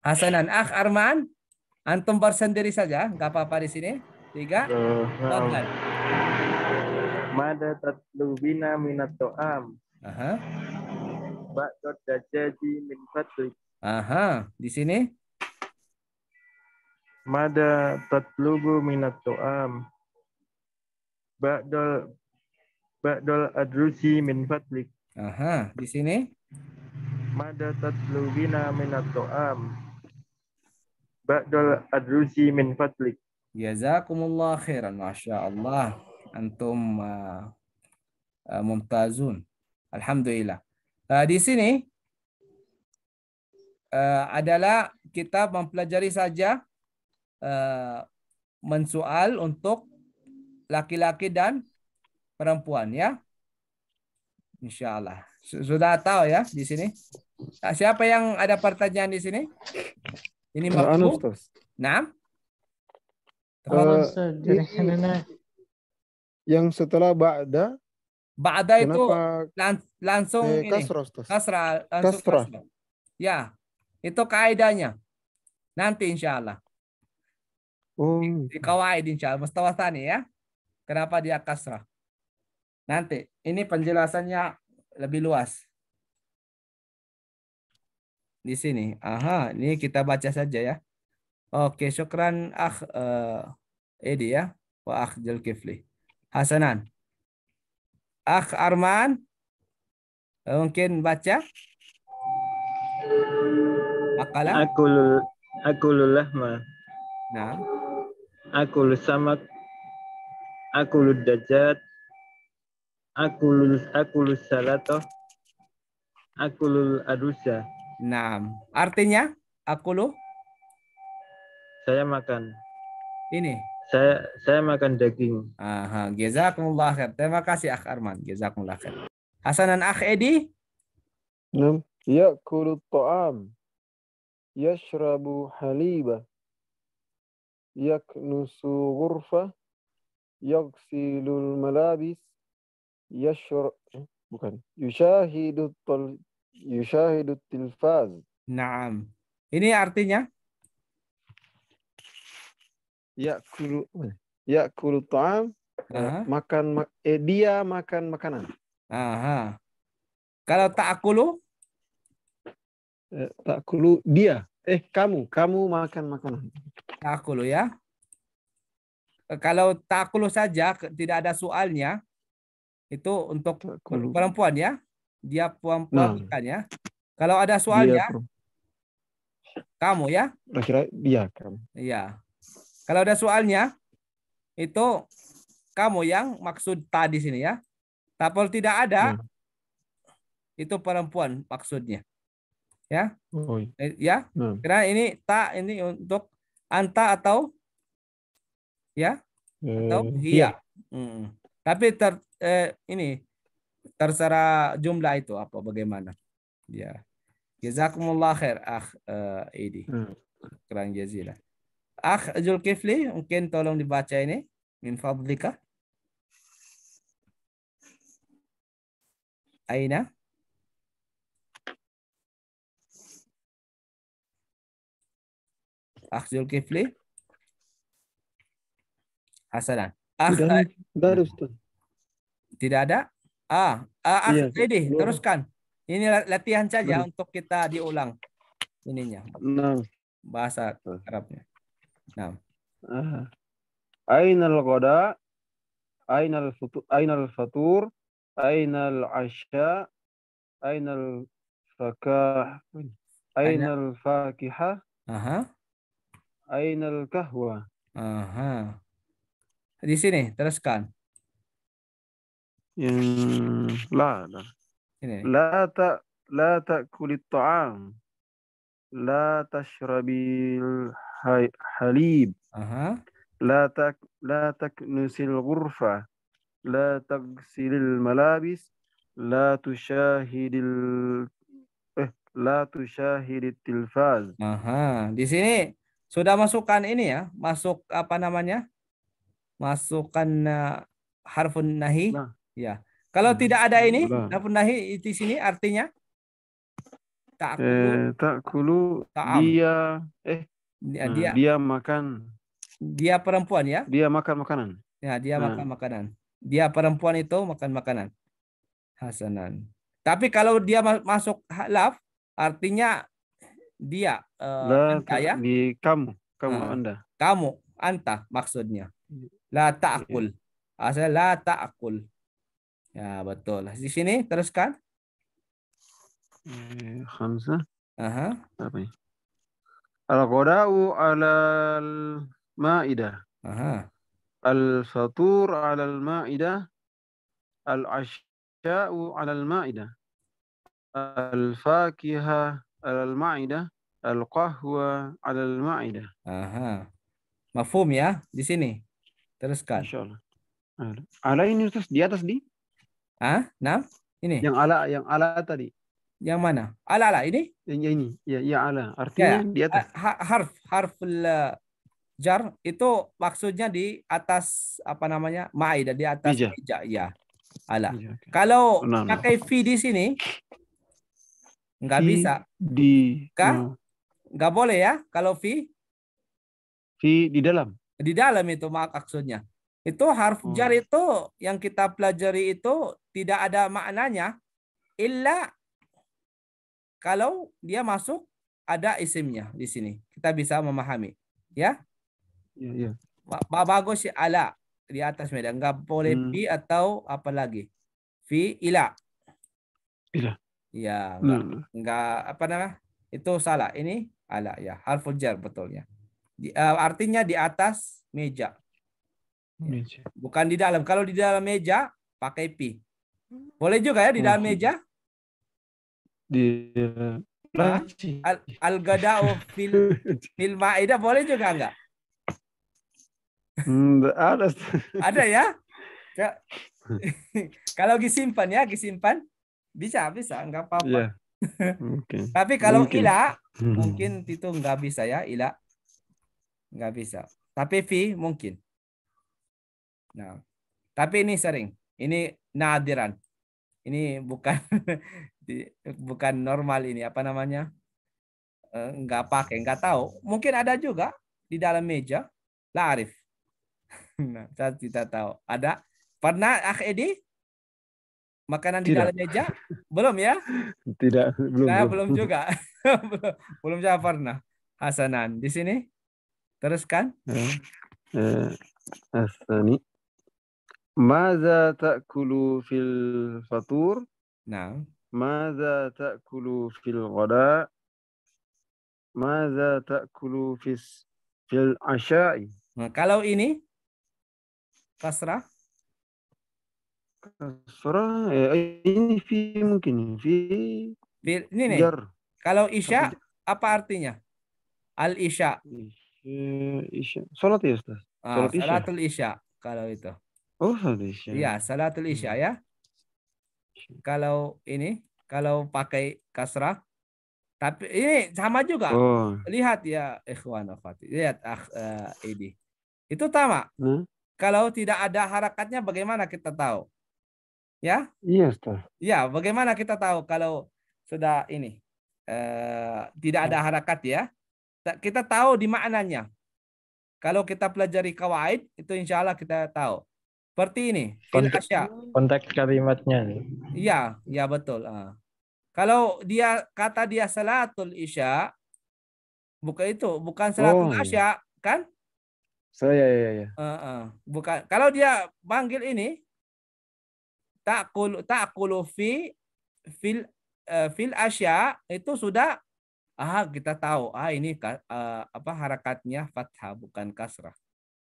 Hasanan. Akh Arman. Antum bersendiri saja. Gak apa-apa di sini. Tiga. Uh,
Mada tatlubina minat to'am. Aha. Ba'dot dajaji min fatrik. Aha, di sini? Mada tatlubu minat to'am. Ba'dol Ba'dol adrusi min fatlik. Aha, di sini? Mada tatlubina minat to'am. Ba'dol adrusi min fatlik. Jazakumullah khairan. Masya Allah
antum uh, uh, mumtazun. Alhamdulillah. Uh, di sini uh, adalah kita mempelajari saja uh, mensoal untuk laki-laki dan perempuan ya. Insyaallah. Sudah tahu ya di sini. Nah, siapa yang ada pertanyaan di sini? Ini Mbak Nah.
Uh, anu, yang setelah ba'da
ba'da itu lang, langsung eh, kasra ini kasrah, langsung kasrah. kasrah. Ya. Itu kaidahnya. Nanti insyaallah. Oh. Di, di kawaid insyaallah mustawa ya. Kenapa dia kasra Nanti ini penjelasannya lebih luas. Di sini. Aha, ini kita baca saja ya. Oke, syukran akh uh, Edi ya. Wa akh Kifli. Hasanan. Akh Arman, mungkin
baca? Makalah? Aku aku lahma. Nah. Aku samak. Aku dajat. Aku aku salato. Aku adusa. Nah, artinya aku lu? Saya makan. Ini. Saya saya makan daging. Aha, jazakumullah khair. Terima kasih Akh Arman. Jazakumullah khair. Hasan Akh Edi?
Nam, ya'kulu ta'am. Yashrabu haliba. Yaknusu ghurfa. Yagsilul malabis. Yashr bukan. Yushahidu yushahidu tilfaz. Naam. Ini artinya? ya kulu ya, ya kulu ta'am eh, makan eh, dia makan makanan.
Aha. Kalau tak kulu
Eh, kulu dia. Eh kamu, kamu
makan makanan. tak kulu ya. Eh, kalau tak kulu saja tidak ada soalnya itu untuk perempuan ya. Dia perempuan nah. Makan, ya. Kalau ada soalnya dia, kamu ya.
Kira-kira dia kamu.
Iya. Kalau ada soalnya, itu kamu yang maksud tadi sini ya. Tapi tidak ada, hmm. itu perempuan maksudnya. Ya, oh, iya. eh, ya. Hmm. Karena ini tak ini untuk anta atau ya
hmm. atau iya.
Hmm. Tapi ter eh, ini terserah jumlah itu apa bagaimana. Ya. Jazakumullah khair akh uh, eh, ini. Hmm. Keren jazila. Akh Zulkifli, mungkin tolong dibaca ini. Min fadlika. Aina. Akh Zulkifli. Hasanan. Ah,
Tidak,
Tidak ada? Ah, ah, ah jadi iya, Lady, teruskan. Ini latihan saja untuk kita diulang
ininya. Nah. Bahasa Arabnya. نعم آه. أين الغداء أين الفطور أين الفطور أين العشاء أين الفكاح أين الفاكهة أها أين القهوة
أها di sini teruskan
yang la la ini. la ta la ta'kuli ta'am la tashrabil halib. La tak la taknusil ghurfa. La tagsilil malabis. La tushahidil eh la tushahidit tilfaz.
Aha, di sini sudah masukkan ini ya, masuk apa namanya? Masukkan uh, harfun nahi. Nah. Ya. Kalau nah. tidak ada ini, nah. harfun nahi di sini artinya
tak eh, kulu ta dia eh dia, nah, dia, dia makan. Dia perempuan ya? Dia makan makanan. Ya, dia nah. makan
makanan. Dia perempuan itu makan makanan. Hasanan. Tapi kalau dia masuk halaf, artinya dia uh, anta, ya? di kamu, kamu uh, anda. Kamu, anta maksudnya. La ta'kul. Asal la ta'kul. Ya, betul. Di sini teruskan.
Eh, Hamzah. Aha. Apa ini? al qadau 'alal ma'idah. Al-fatur 'alal ma'idah. Al-'asya'u 'alal ma'idah. Al-fakiha 'alal ma'idah. Al-qahwa 'alal ma'idah.
Aha. mahfum ya di sini. Teruskan. Insyaallah.
Ala ini di atas di? Ah, nah, ini. Yang ala yang ala tadi. Yang mana? Ala-ala ini? Yang ini. Ya, ya ala. Artinya ya, ya, di atas. Harf, harf
eh, jar itu maksudnya di atas apa namanya? Ma'ida di atas meja. meja ya. Ala. Kalau nah, pakai fi di sini nggak bisa. Di kan? Nggak Enggak boleh ya kalau fi? Fi di dalam. Di dalam itu maksudnya. Itu harf jar oh. itu yang kita pelajari itu tidak ada maknanya illa kalau dia masuk ada isimnya di sini. Kita bisa memahami, ya? Iya. iya. Ya. Pak bagus ala di atas meja, Enggak boleh hmm. bi atau apa lagi? Fi ila. Ila. Ya, enggak, hmm. enggak apa namanya? Itu salah. Ini ala ya, harful jar betulnya. Di, uh, artinya di atas meja. Ya. meja. Bukan di dalam. Kalau di dalam meja pakai pi. Boleh juga ya di oh, dalam iya. meja?
di Al,
al gadau fil fil maida boleh juga
enggak? Hmm, ada.
ada ya? kalau disimpan ya, disimpan bisa bisa enggak apa-apa. Yeah.
*laughs* Okay. Tapi kalau mungkin. ila
hmm. mungkin itu enggak bisa ya, ila. Enggak bisa. Tapi fi mungkin. Nah, tapi ini sering. Ini nadiran. Ini bukan *laughs* bukan normal ini apa namanya eh, nggak pakai nggak tahu mungkin ada juga di dalam meja lah Arif *laughs* nah saya tidak tahu ada pernah ah Edi makanan tidak. di dalam meja belum ya
tidak belum saya belum, belum juga
*laughs* belum, belum saya pernah Hasanan di sini
teruskan eh, eh, Maza ta'kulu fil fatur? Nah. ماذا تأكل في الغداء ماذا تأكل في في العشاء nah, kalau ini kasrah kasrah ya, ini fi mungkin fi
ini nih kalau isya apa artinya al isya
isya salat ya Ustaz ah, salat salatul
isya kalau itu
oh salat isya iya
salatul isya ya kalau ini kalau pakai kasrah. Tapi ini sama juga. Oh. Lihat ya ikhwan akhwati. Lihat ah, uh, Itu sama. Hmm? Kalau tidak ada harakatnya bagaimana kita tahu? Ya?
Iya, Ustaz.
Ya, bagaimana kita tahu kalau sudah ini uh, tidak ada harakat ya? Kita tahu di maknanya. Kalau kita pelajari kawaid itu insya Allah kita tahu. Seperti ini. Konteks,
konteks ya. kalimatnya.
Iya, iya betul. Uh. Kalau dia kata dia salatul isya, bukan itu, bukan salatul oh. asya, kan?
Saya so, ya ya ya.
Uh, uh. Bukan. Kalau dia panggil ini takul takulu fi fil uh, fil asya itu sudah ah kita tahu ah ini uh, apa harakatnya fathah bukan kasrah.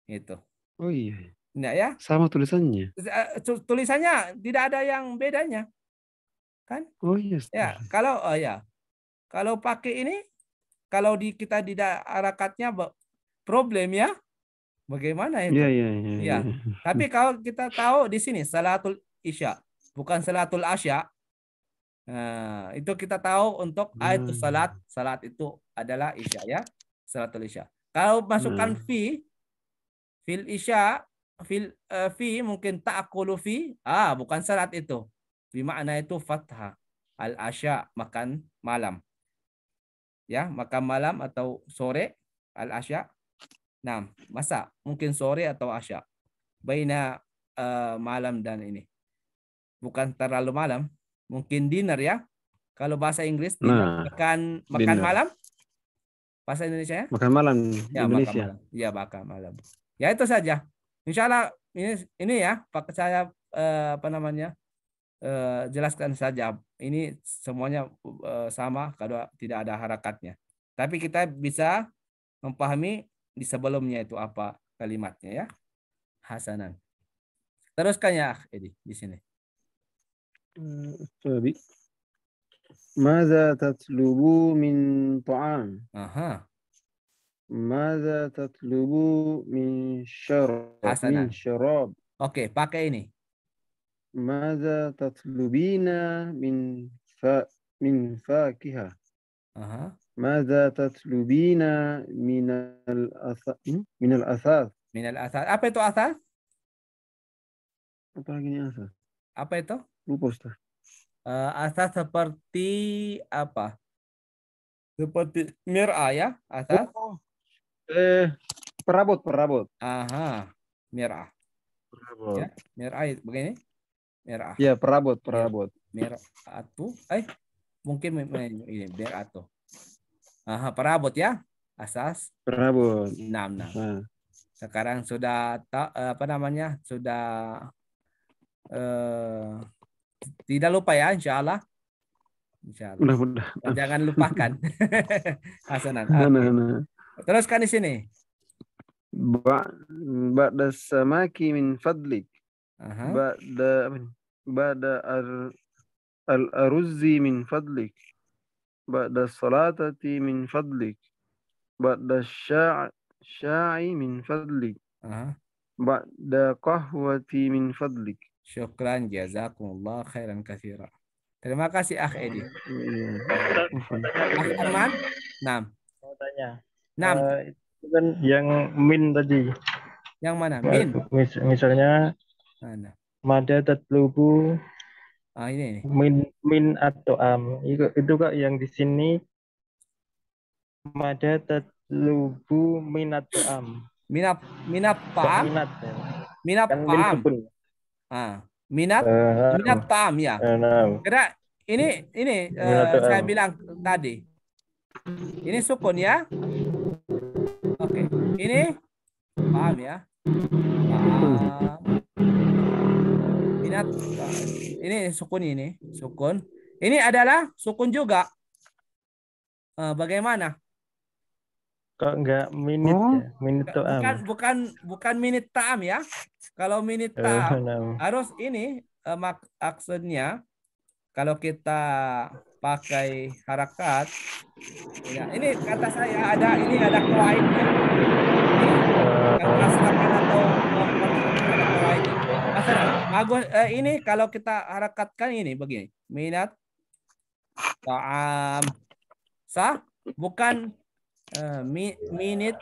Itu. Oh iya. iya. Nah, ya.
Sama tulisannya.
Eh, tulisannya tidak ada yang bedanya. Kan?
Oh yes. Iya,
ya, kalau oh ya. Kalau pakai ini kalau di kita tidak arakatnya problem ya. Bagaimana itu? Iya, iya, ya, ya, ya, Tapi *laughs* kalau kita tahu di sini salatul isya bukan salatul asya. Nah, itu kita tahu untuk nah. ayat hmm. salat, salat itu adalah isya ya. Salatul isya. Kalau masukkan nah. fi fil isya fil eh, fi mungkin ta'kulu fi ah bukan syarat itu bermakna itu fathah al asya makan malam ya makan malam atau sore al asya nah masa mungkin sore atau asya baina uh, malam dan ini bukan terlalu malam mungkin dinner ya kalau bahasa Inggris nah, dinner, nah, makan dinner. malam bahasa Indonesia ya
makan malam ya, Indonesia makan malam.
ya makan malam ya itu saja Insya Allah ini ini ya pakai saya eh, apa namanya eh, jelaskan saja. Ini semuanya eh, sama kalau tidak ada harakatnya. Tapi kita bisa memahami di sebelumnya itu apa kalimatnya ya. Hasanan. Teruskan ya Edi di sini.
Sabi. Hmm, Mada tatlubu min ta'am? Aha. Mada tatlubu min syarab. Hasanah. Min syarab.
Oke, okay, pakai ini.
Mada tatlubina min fa min fakiha. Aha. Mada tatlubina min al-athas. Min al-athas.
Min al-athas. Apa itu athas? Apa lagi ini athas? Apa itu? Lupa Ustaz. Uh, asas seperti
apa? Seperti mir'a ya, asas. Eh, perabot, perabot. Aha, merah. Perabot. Ya,
merah begini. Merah. Ya, perabot,
perabot. Merah
atau Eh, mungkin ini merah atau. Aha, perabot ya. Asas. Perabot. Enam, enam. Nah. Sekarang sudah eh, apa namanya? Sudah eh, tidak lupa ya, insya Allah.
Insya Mudah, mudah. Jangan lupakan. *laughs* Hasanan. Nah, nah, nah. Teruskan di sini. Ba'da samaki min fadlik. Ba'da ba'da ar al aruzzi min fadlik. Ba'da salatati min fadlik. Ba'da sya'i min fadlik. Aha. Ba'da qahwati min fadlik. Syukran jazakumullah khairan katsira.
Terima kasih Akh Edi.
Akh Arman. Nah. Mau tanya nam uh, eh, itu kan yang min tadi.
Yang mana? Eh, min.
Mis misalnya mana? Mada tatlubu ah, ini, min min atau am. Itu, itu kak yang di sini mada tatlubu min atau am. Minap
minap pam. Minat. Ya?
Minap pa. Kan
pam. Min ya?
ah, minat uh, eh, minat pam ya. Uh, nah. Karena ini ini uh, saya bilang tadi. Ini sukun ya. Ini paham ya?
Paham.
Minat. Ini sukun ini, sukun. Ini adalah sukun juga. Uh, bagaimana?
Kok enggak minit oh. ya? Minit ta'am. Bukan,
bukan, bukan minit ta'am ya. Kalau minit eh,
ta'am,
harus ini uh, maksudnya kalau kita
pakai harakat.
Ya, ini kata saya ada ini ada kuaitnya.
Eh.
atau
Agus, eh, ini kalau kita harakatkan ini begini. Minat ta'am. Sah? Bukan eh, mi, minit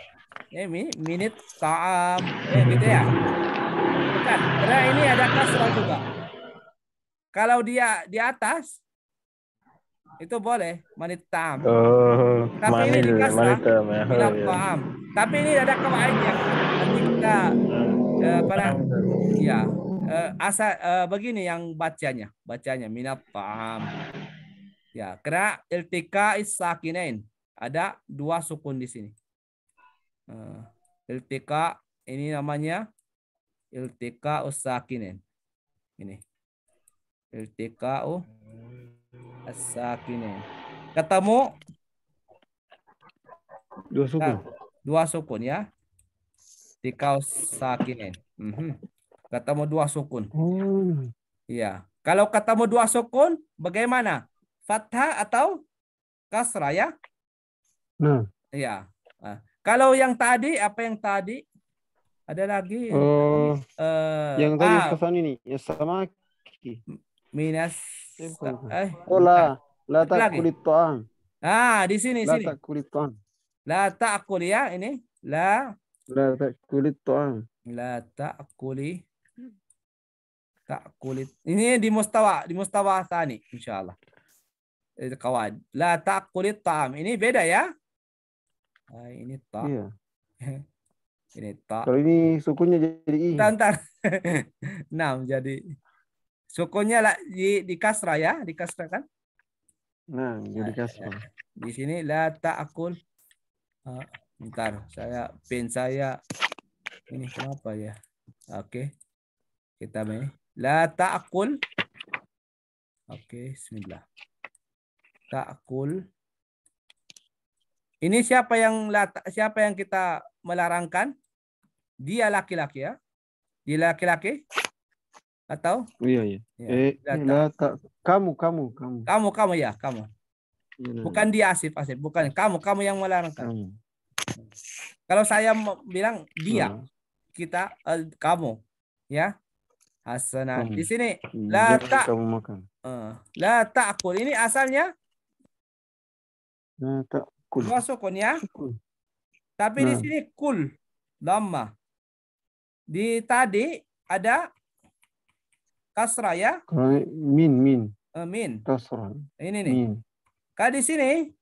eh, mi, minit ta'am. Eh, gitu ya. Bukan. Karena ini ada kasrah juga. Kalau dia di atas, itu boleh manitam. Oh, Tapi manil, ini dikasih kasta ya. tidak oh, iya. paham. Tapi ini ada kebaikan nanti kita uh, pada ya uh, asa uh, begini yang bacanya bacanya minat paham. Ya, kera iltika isakinain. Ada dua sukun di sini. Uh, iltika ini namanya iltika usakinain. Ini. Iltika u as-sakini. Ketemu dua sukun. Nah, dua sukun ya. Tikau sakinin. Mm -hmm. Ketemu dua sukun. Hmm. Iya. Kalau ketemu dua sukun bagaimana? Fathah atau kasrah ya? Nah. Iya. Nah. Kalau yang tadi apa yang tadi? Ada lagi? Uh, uh, yang tadi ah,
ini, ya sama Minus Eh, oh la, la takulit ta'am.
Ah, di sini la sini. La takulit ta'am. La ta'kul ya ini. La la takulit ta'am. La ta'kuli ta'kulit. Ini di mustawa, di mustawa tani insyaallah. Eh, kawan. La kulit ta'am. Ini beda ya.
Ah, ini ta. Iya. *laughs* ini ta. Kalau ini sukunya jadi i. tantang
*laughs* Enam jadi Sukunya lah di, di kasra ya, di kasra kan? Nah, ya, di ya, kasra. Ya. Di sini la ta'kul. Uh, bentar, saya pin saya ini kenapa ya? Oke. Okay. Kita main. La ta'kul. Oke, okay, bismillah. Ta'kul. Ini siapa yang siapa yang kita melarangkan? Dia laki-laki ya. Dia laki-laki atau
iya iya ya, eh data. kamu kamu kamu
kamu kamu ya kamu iya, iya. bukan dia Asif Asif bukan kamu kamu yang melarang kamu. kalau saya bilang dia hmm. kita uh, kamu ya Hasanah hmm. di sini hmm, lata kamu makan uh, eh, la ini asalnya lata nah, kul sukun ya tapi di nah. sini kul lama di tadi ada Kasra ya?
Min, min. Eh, min. Kasra.
Ini nih. Min. Kak di sini,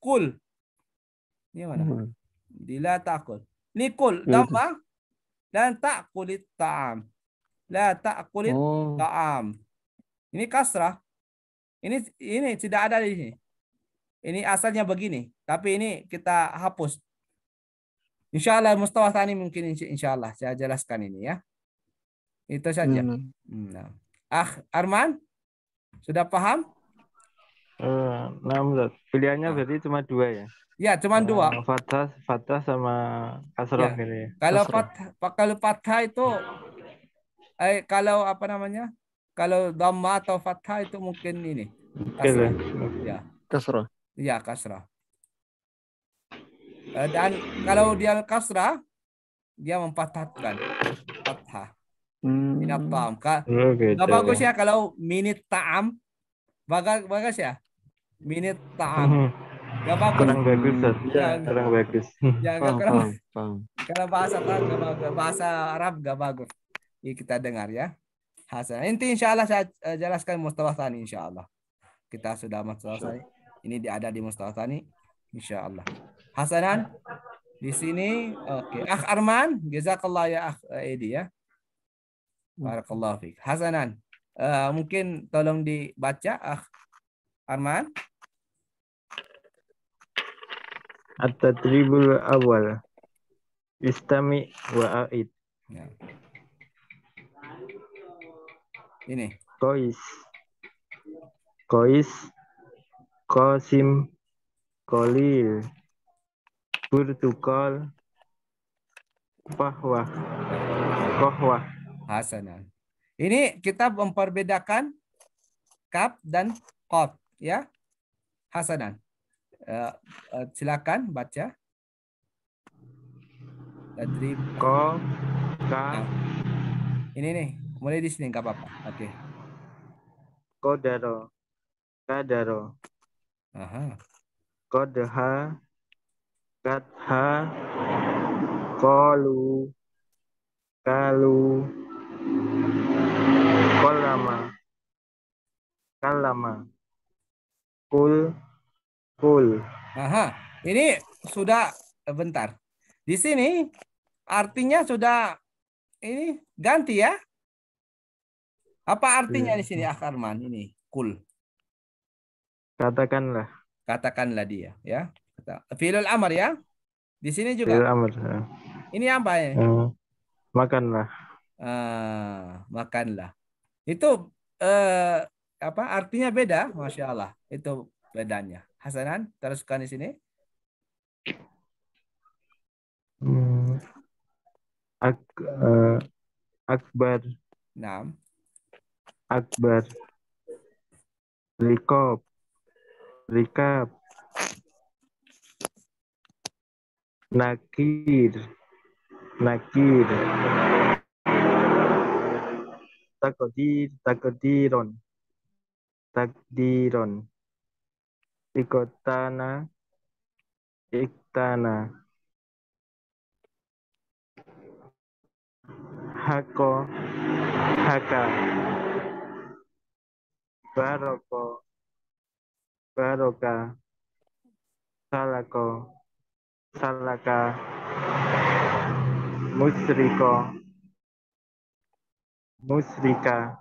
kul. Ini mana? Dila takul. Ini kul, gampang. Dan kulit ta'am. La tak kulit oh. ta'am. Ini kasra Ini ini tidak ada di sini. Ini asalnya begini, tapi ini kita hapus. insyaallah Allah mustawa tani mungkin insyaallah saya jelaskan ini ya. Itu saja. Hmm.
hmm. Nah. Ah, Arman, sudah paham? Uh, nah, pilihannya ah. berarti cuma dua ya? Ya, cuma uh, dua. Fathah, fathah sama kasroh ya. ini. Ya. Kalau
fathah, kalau fathah itu, eh, kalau apa namanya? Kalau dhamma atau fathah itu mungkin ini. Kasrah.
Ya. Kasrah.
Ya, kasrah. Eh, dan kalau dia kasrah, dia mempatahkan. Mm. Pinapam ka. Okay, oh, gitu ya. Nabago siya kalau minit taam. Baga, baga ya. Minit taam. Hmm. Gabago. Kurang bagus. Ya, kurang
bagus. Ya, kurang.
Kalau bahasa Arab, bagus Bahasa Arab, bagus. Ini kita dengar ya. Hasan. Inti insya Allah saya eh, jelaskan Mustafa Sani insya Allah. Kita sudah Mustafa Sani. Ini ada di Mustafa Sani. Insya Allah. Hasanan, di sini. Oke. Okay. Akh Arman, jazakallah ya Akh eh, Edi ya. Hmm. Barakallahu fiik. Hasanan, uh, mungkin tolong dibaca ah Arman.
At-tatribul awal. Istami wa a'id. Ya. Ini. Kois. Kois. Kosim. Kolil. Burtukal. Pahwah. Kohwah
hasanah. Ini kita memperbedakan kap dan kot ya. Hasanan. Uh, uh, eh, eh, silakan baca. Tadrib qaf ka. Nah, ini nih, mulai di sini
nggak apa-apa. Oke. Okay. Kodaro. Kadaro. Aha. Kodha. Katha. Kolu. Kalu. Kolama, lama. Kul.
Kul. Aha. Ini sudah eh, bentar. Di sini artinya sudah ini ganti ya. Apa artinya di sini iya. akarman ini? Kul. Katakanlah. Katakanlah dia ya. Filul amar ya. Di sini juga. Filul amar. Ya. Ini apa ya? Eh, makanlah. Ah, makanlah. Itu eh, apa artinya beda, masya Allah. Itu bedanya. Hasanan, teruskan di sini.
Hmm,
ak, uh, akbar. Nam. Akbar. Rikop. Rikap. Nakir. Nakir takdir takdiron takdiron ikotana iktana hako haka baroko baroka salako salaka musriko musrika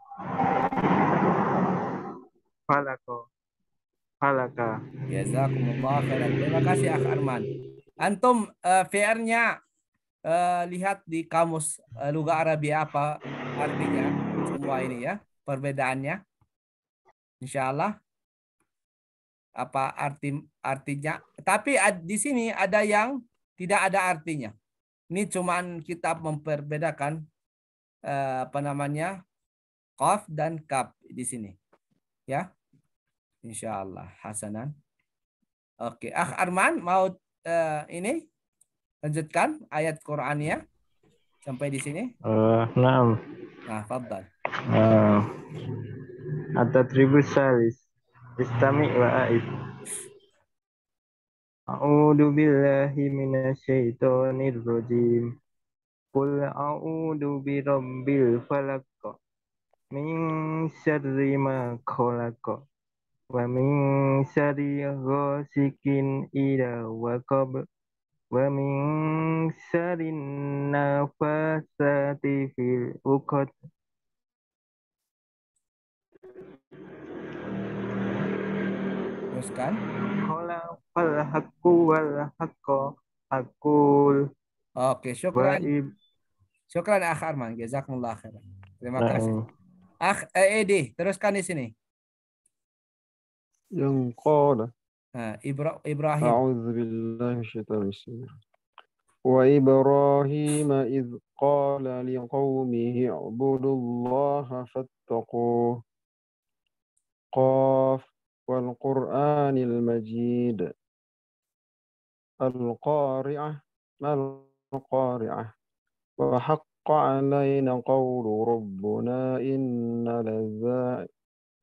falako falaka
jazakumullah khairan terima kasih Akh Arman antum uh, vr uh, lihat di kamus uh, luga Arabia apa artinya semua ini ya perbedaannya insyaallah apa arti artinya tapi di sini ada yang tidak ada artinya ini cuman kita memperbedakan Eh, apa namanya kaf dan kap di sini. Ya. Insyaallah hasanan. Oke, ah Arman mau uh, ini lanjutkan ayat Qur'annya sampai di sini? Uh, nah. Nah, fadhal.
Uh, ada tatribus salis. Istami wa aib. A'udzu billahi minasyaitonir rajim. Qul a'udhu bi rabbil falak min syarri ma khalaqa wa min syarri ghasikin ida waqab wa min syarri nafasati fil uqad teruskan qala fal haqqu wal haqqo aqul
oke
Syukran Akh Arman, jazakumullah khairan. Terima nah, kasih. Oh. Akh eh, Edi, teruskan di sini.
Yang qala nah, Ibra Ibrahim. A'udzu billahi minasyaitonir rajim. Wa Ibrahim idz qala liqaumihi ibudullaha fattaqu. Qaf wal Qur'anil Majid. Al-Qari'ah al Qari'ah وحق علينا قول ربنا إنا لذا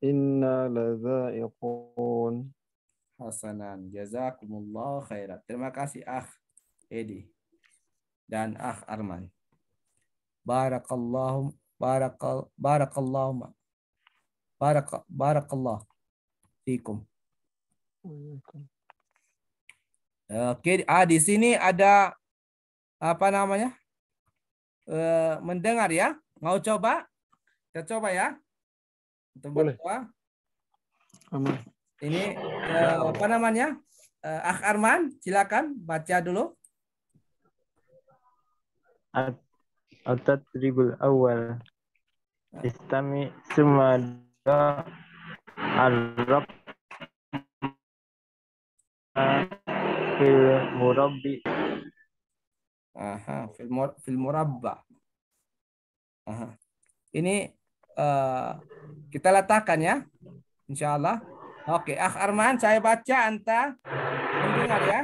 إنا لذائقون جزاكم الله خيرا Terima kasih Akh Edi
dan Akh Arman. Barakallahu barakal barakallahu barak barakallah fikum. Oke, okay. ah di sini ada apa namanya? Eh, mendengar ya. Mau coba? Kita coba ya. Boleh. Berdoa. Ini uh, apa namanya? Uh, ah Arman, silakan baca dulu.
At-tadribul awal. Istami semada al-rab fil murabbi
Aha, fil, mur fil Aha. Ini uh, kita letakkan ya. Insyaallah. Allah. Oke, Akh Arman, saya baca, Anta
mendengar ya.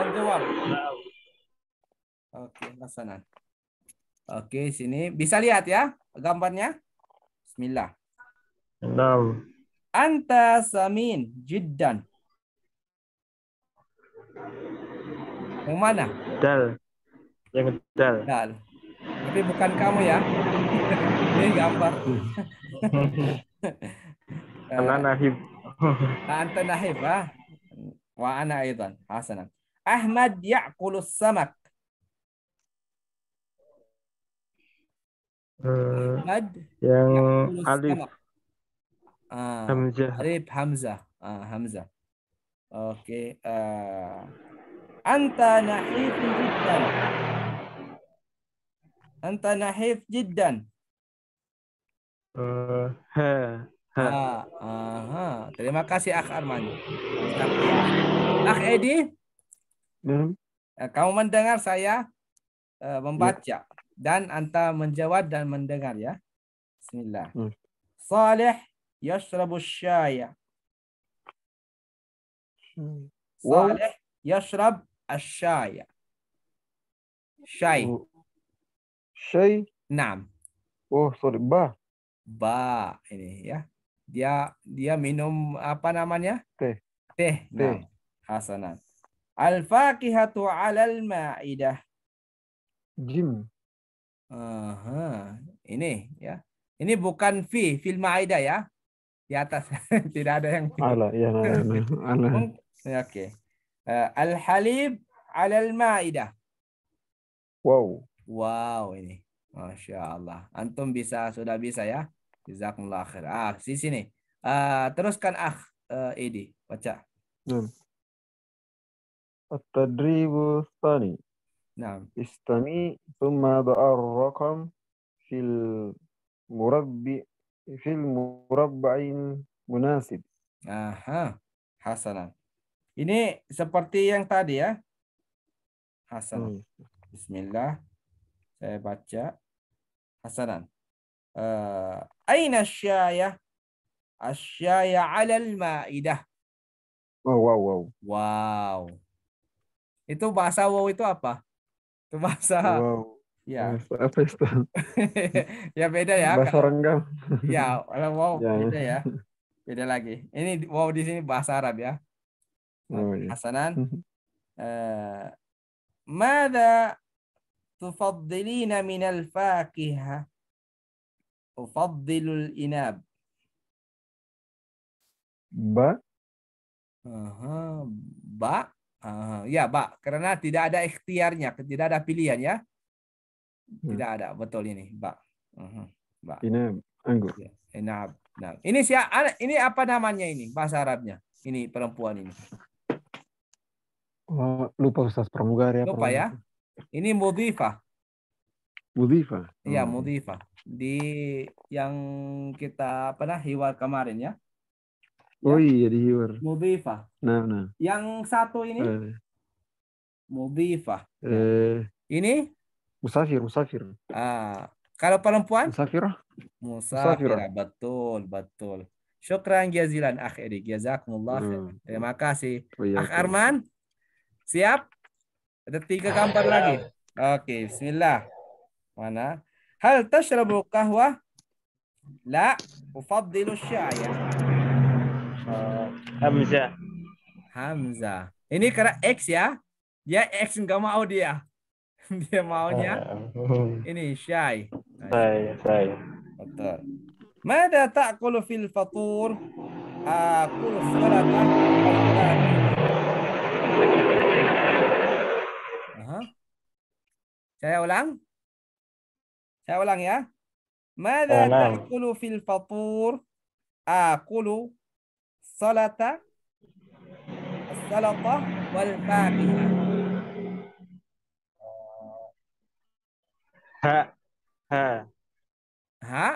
Menjawab.
Oke, laksana. Oke, sini bisa lihat ya gambarnya. Bismillah.
Enam.
Anta samin jiddan. Yang mana? Dal. Yang dal. Dal. Tapi bukan kamu ya. *laughs* Ini gambar.
*laughs* Ana nahib. *laughs*
Anta nahib, ah. Wa ana aidan. Hasanan. Ahmad ya'kulus samak.
Eh, Ahmad
yang alif ah, Hamzah. Alif Hamzah. Ah, Hamzah. Oke. Okay. Eh, Anta nahif jiddan. Anta nahif jiddan. Uh, eh, ha, ha. Ah, aha. Terima kasih Akh Arman. Akh Edi. Hmm. Eh, kamu mendengar saya uh, membaca yeah. dan anta menjawab dan mendengar ya. Bismillah. Hmm. Salih yashrabu syaya.
Hmm. Salih
yashrab الشاي Syai. Syai. nam, oh sorry ba ba ini ya dia dia minum apa namanya teh teh teh nah. hasanat al fakihatu alal maidah jim Aha. ini ya ini bukan fi film maidah ya di atas *laughs* tidak ada yang
ala ya ala,
ala. *laughs* oke
okay. Eh, Al-halib alal ma'idah. Wow. Wow ini. Masya Allah. Antum bisa, sudah bisa ya. Jazakumullah khair. Ah, di sini. Uh, teruskan ah, uh, Edi. Baca.
Hmm. At-tadribu tsani. Naam. Istami summa ba'ar rakam fil murabbi fil murabba'in munasib. Aha. Hasanah. Ini seperti yang tadi ya. Hasan. Hmm.
Bismillah. Saya baca. Hasanan. Uh, Aina syayah? Asyaya alal ma'idah. Wow, oh, wow, wow. Wow. Itu bahasa wow itu apa? Itu bahasa... Wow. Ya.
apa itu?
*laughs* ya beda ya. Bahasa renggang. ya, wow ya. beda ya. Beda lagi. Ini wow di sini bahasa Arab ya. حسنا آه ماذا تفضلين من الفاكهة أفضل الإناب ba uh ba uh ya ba karena tidak ada ikhtiarnya tidak ada pilihan ya
hmm.
tidak ada betul ini ba uh ba inab anggur ya, inab nah ini siapa ah, ini apa namanya ini bahasa Arabnya ini perempuan ini
Oh, lupa Ustaz Pramugari. Ya, lupa ya.
Ini mudhifah.
Mudhifah. Iya,
hmm. Di yang kita pernah hiwar kemarin ya.
Oh iya di hiwar.
Mudhifah. Nah, nah. Yang satu ini eh. Eh. Ini
musafir, musafir.
Ah, kalau perempuan? musafir musafir ah, Betul, betul. Syukran jazilan akh Jazakumullah. Hmm. Terima kasih. Oh, iya, Akh Arman. Siap? Ada tiga gambar lagi. Oke, bismillah. Mana? Hal tashrabu kahwa? La, ufaddilu syaya. Eh, Hamzah. Hamzah. Ini karena X ya. Dia X nggak mau dia. *laughs* dia maunya eh. ini syai.
Syai, syai.
Betul. Mada ta'kulu fil fatur? Aku salatah. Saya ulang. Saya ulang ya. Mada ta'kulu fil fatur? Akulu salata
salata wal fakiha.
Ha ha ha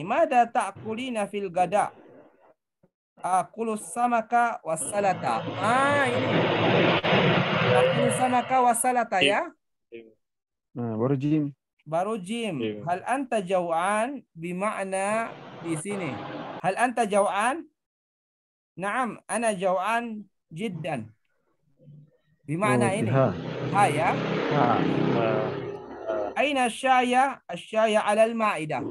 Mada ta'kulina fil gada? Akulu samaka wasalata. Ah ini. Akulu samaka wasalata ya.
baru jim. Baru jim. jim. Hal
anta jau'an bima'na di sini. Hal anta jau'an? Naam, ana jau'an jiddan.
Bima'na oh, ini. Ha.
ha ya. Ha. ha. Aina syaya? Syaya alal ma'idah.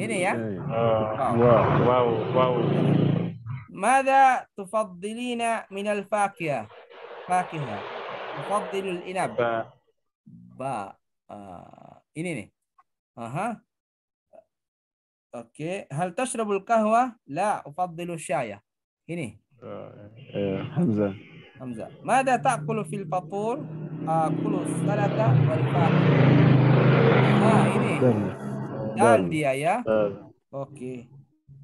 Ini ya.
Wow. Wow. Wow. wow.
ماذا تفضلين من الفاكهة؟ فاكهة تفضل الإنب ba uh, ini nih aha oke okay. hal tashrabul kahwa la ufaddilu syaya ini eh,
eh, hamzah
hamzah mada ta'kulu fil fatur aqulu salata wal ah ini dan dia ya oke okay.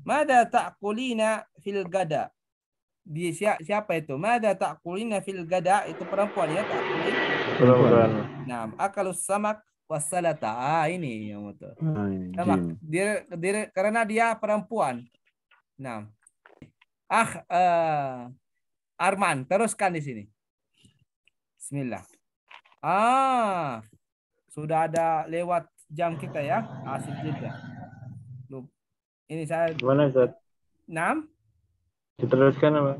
mada ta'kulina fil gada di siapa itu mada ta'kulina fil gada itu perempuan ya ta'kulin perempuan. Nah, akalus samak wasalata. Ah, ini yang itu,
ah, Samak.
Dia, dia, karena dia perempuan. Nah. Ah, uh, Arman, teruskan di sini. Bismillah. Ah, sudah ada lewat jam kita ya. Asik ah, juga. Ini saya. mana Ustaz? Enam?
Diteruskan apa?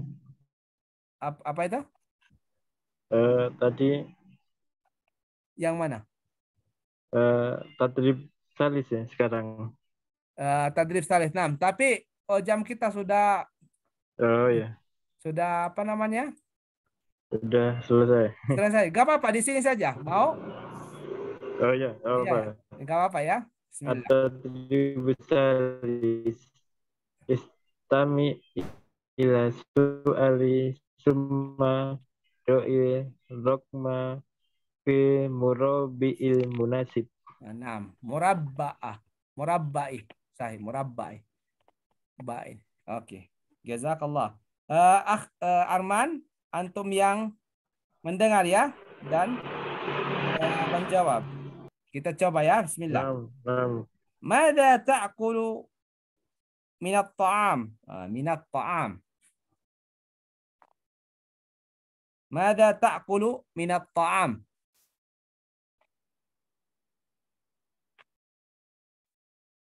Apa, apa itu?
Uh, tadi yang mana? Uh, tadrib salis ya sekarang.
Uh, tadrib salis. enam tapi oh, jam kita sudah Oh iya. Sudah apa namanya?
Sudah selesai.
Selesai. Gak apa-apa di sini saja. Mau?
Oh iya, oh, ya
apa. Gak apa-apa ya.
tadrib salis istami ila su'ali summa do'il rokma fi murabi il munasib. Enam.
murabba'a.
Murabba'i.
Sahih. murabba'i. Baik. Oke. Okay. Jazakallah. Uh, ah, uh, Arman, antum yang mendengar ya dan uh, menjawab. Kita coba ya. Bismillah. Mada ta'kulu minat ta'am? Uh, minat ta'am.
Mada ta'kulu minat ta'am?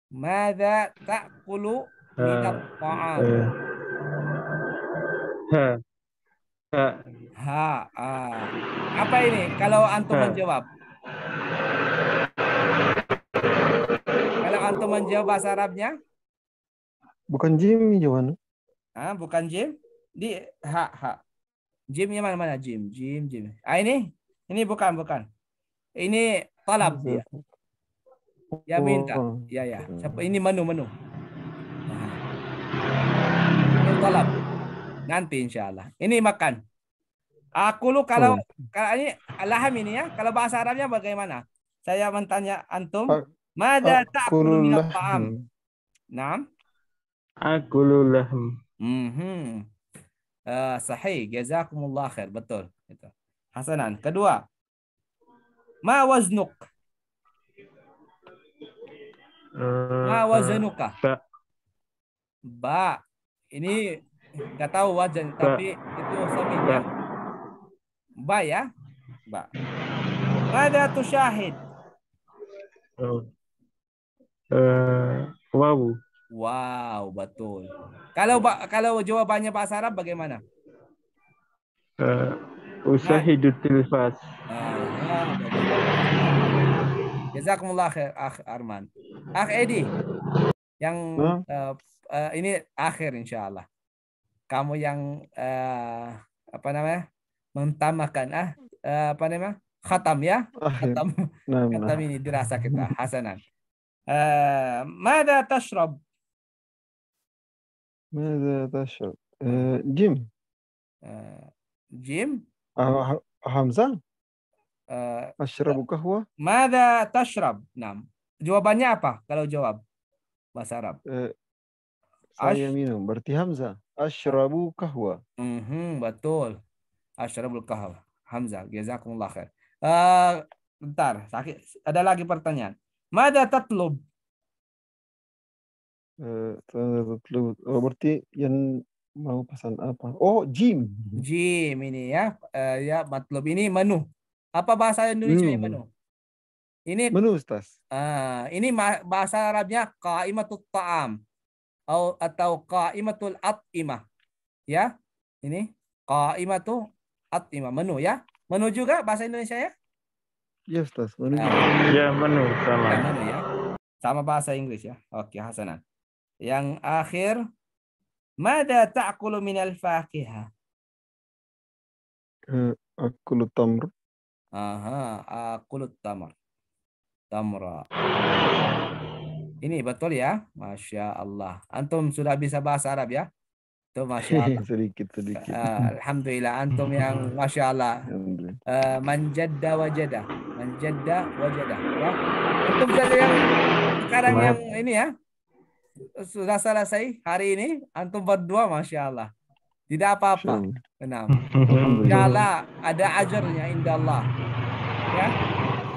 Mada ta'kulu
minat
Ha. Ha.
Apa
ini? Kalau antum menjawab. Kalau antum menjawab bahasa Arabnya?
Bukan jim jawabannya.
Ah, bukan jim. Di ha ha. Jimnya mana mana jim jim jim. Ah ini ini bukan bukan. Ini talab dia. Ya minta. Ya ya. Siapa ini menu menu. Nah. Nanti insya Allah. Ini makan. Aku lu kalau oh. kalau ini alham ini ya. Kalau bahasa Arabnya bagaimana? Saya bertanya antum. Mada ta'kulun lahm. ta'am? Hmm. Naam.
Akulul lahm. Mhm.
Eh, sahih. Jazakumullah khair. Betul. Itu. Hasanan. Kedua. Ma waznuk?
Eh, Ma
wazanuka? Ba. Ba. Ini nggak tahu wazan, ba. tapi itu saminya. Ba. ba ya? Ba. Mada syahid?
Oh. Uh, wow.
Wow, betul. Kalau kalau jawabannya bahasa Arab bagaimana?
Uh, eh, usahidu tilfas. Uh,
ah, ya, ah, Jazakumullah khair, Akh Arman. Akh Edi, yang huh? uh, eh, uh, eh, ini akhir insya Allah. Kamu yang uh, apa namanya mentamakan ah uh, apa namanya khatam ya
khatam nah, nah, khatam
ini dirasa kita hasanan. Uh, mada tashrab?
Mada tashrab? Uh, Jim. Uh, Jim? Uh, Hamzah? Uh, eh, Ashrabu eh, kahwa.
Mada tashrab. Nam. Jawabannya apa kalau jawab bahasa Arab? Uh,
saya Ash... minum. Berarti Hamzah. Ashrabu kahwa.
Mm -hmm, betul. Ashrabu kahwa. Hamzah. Jazakumullah khair. Uh, bentar. Sakit. Ada lagi pertanyaan. Mada tatlub.
Uh, Oh, berarti yang mau pesan apa? Oh, jim. Jim ini ya.
Uh, ya, matlub ini menu apa bahasa Indonesia hmm. menu? Ini
menu Ustaz.
Uh, ini bahasa Arabnya qaimatut ta'am atau atau qaimatul at'imah. Ya. Ini qaimatu at'imah menu ya. Menu juga bahasa Indonesia ya? Ya Ustaz, menu. Uh, ya menu sama. Ya, menu ya. Sama bahasa Inggris ya. Oke, Hasanah Yang akhir Mada ta'kulu minal
Uh, aku tamr. Aha,
akulut tamar. Tamra. Ini betul ya? Masya Allah. Antum sudah bisa bahasa Arab ya? Itu Masya *laughs* Allah.
sedikit, sedikit. Eh,
Alhamdulillah. Antum yang *laughs* Masya Allah. Uh, eh, manjadda wajada. Manjadda wajada. Ya? Antum saja yang sekarang Maaf. yang ini ya. Sudah selesai hari ini. Antum berdua Masya Allah. Tidak apa-apa. Enam. Jala ada ajarnya indah Allah. Ya.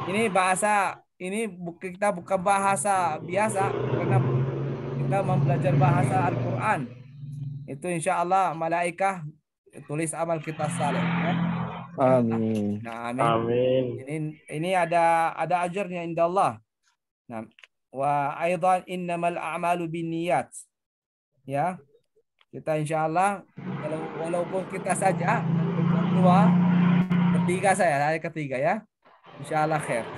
Ini bahasa ini kita bukan bahasa biasa karena kita mempelajari bahasa Al-Qur'an. Itu insya Allah malaikah tulis amal kita saleh. Ya.
Amin. Nah, amin. amin.
Ini ini ada ada ajarnya indah Allah. Nah, wa aidan innamal a'malu binniyat. Ya, kita insya Allah, walaupun kita saja, ketiga saya, saya ketiga ya. Insya Allah khair.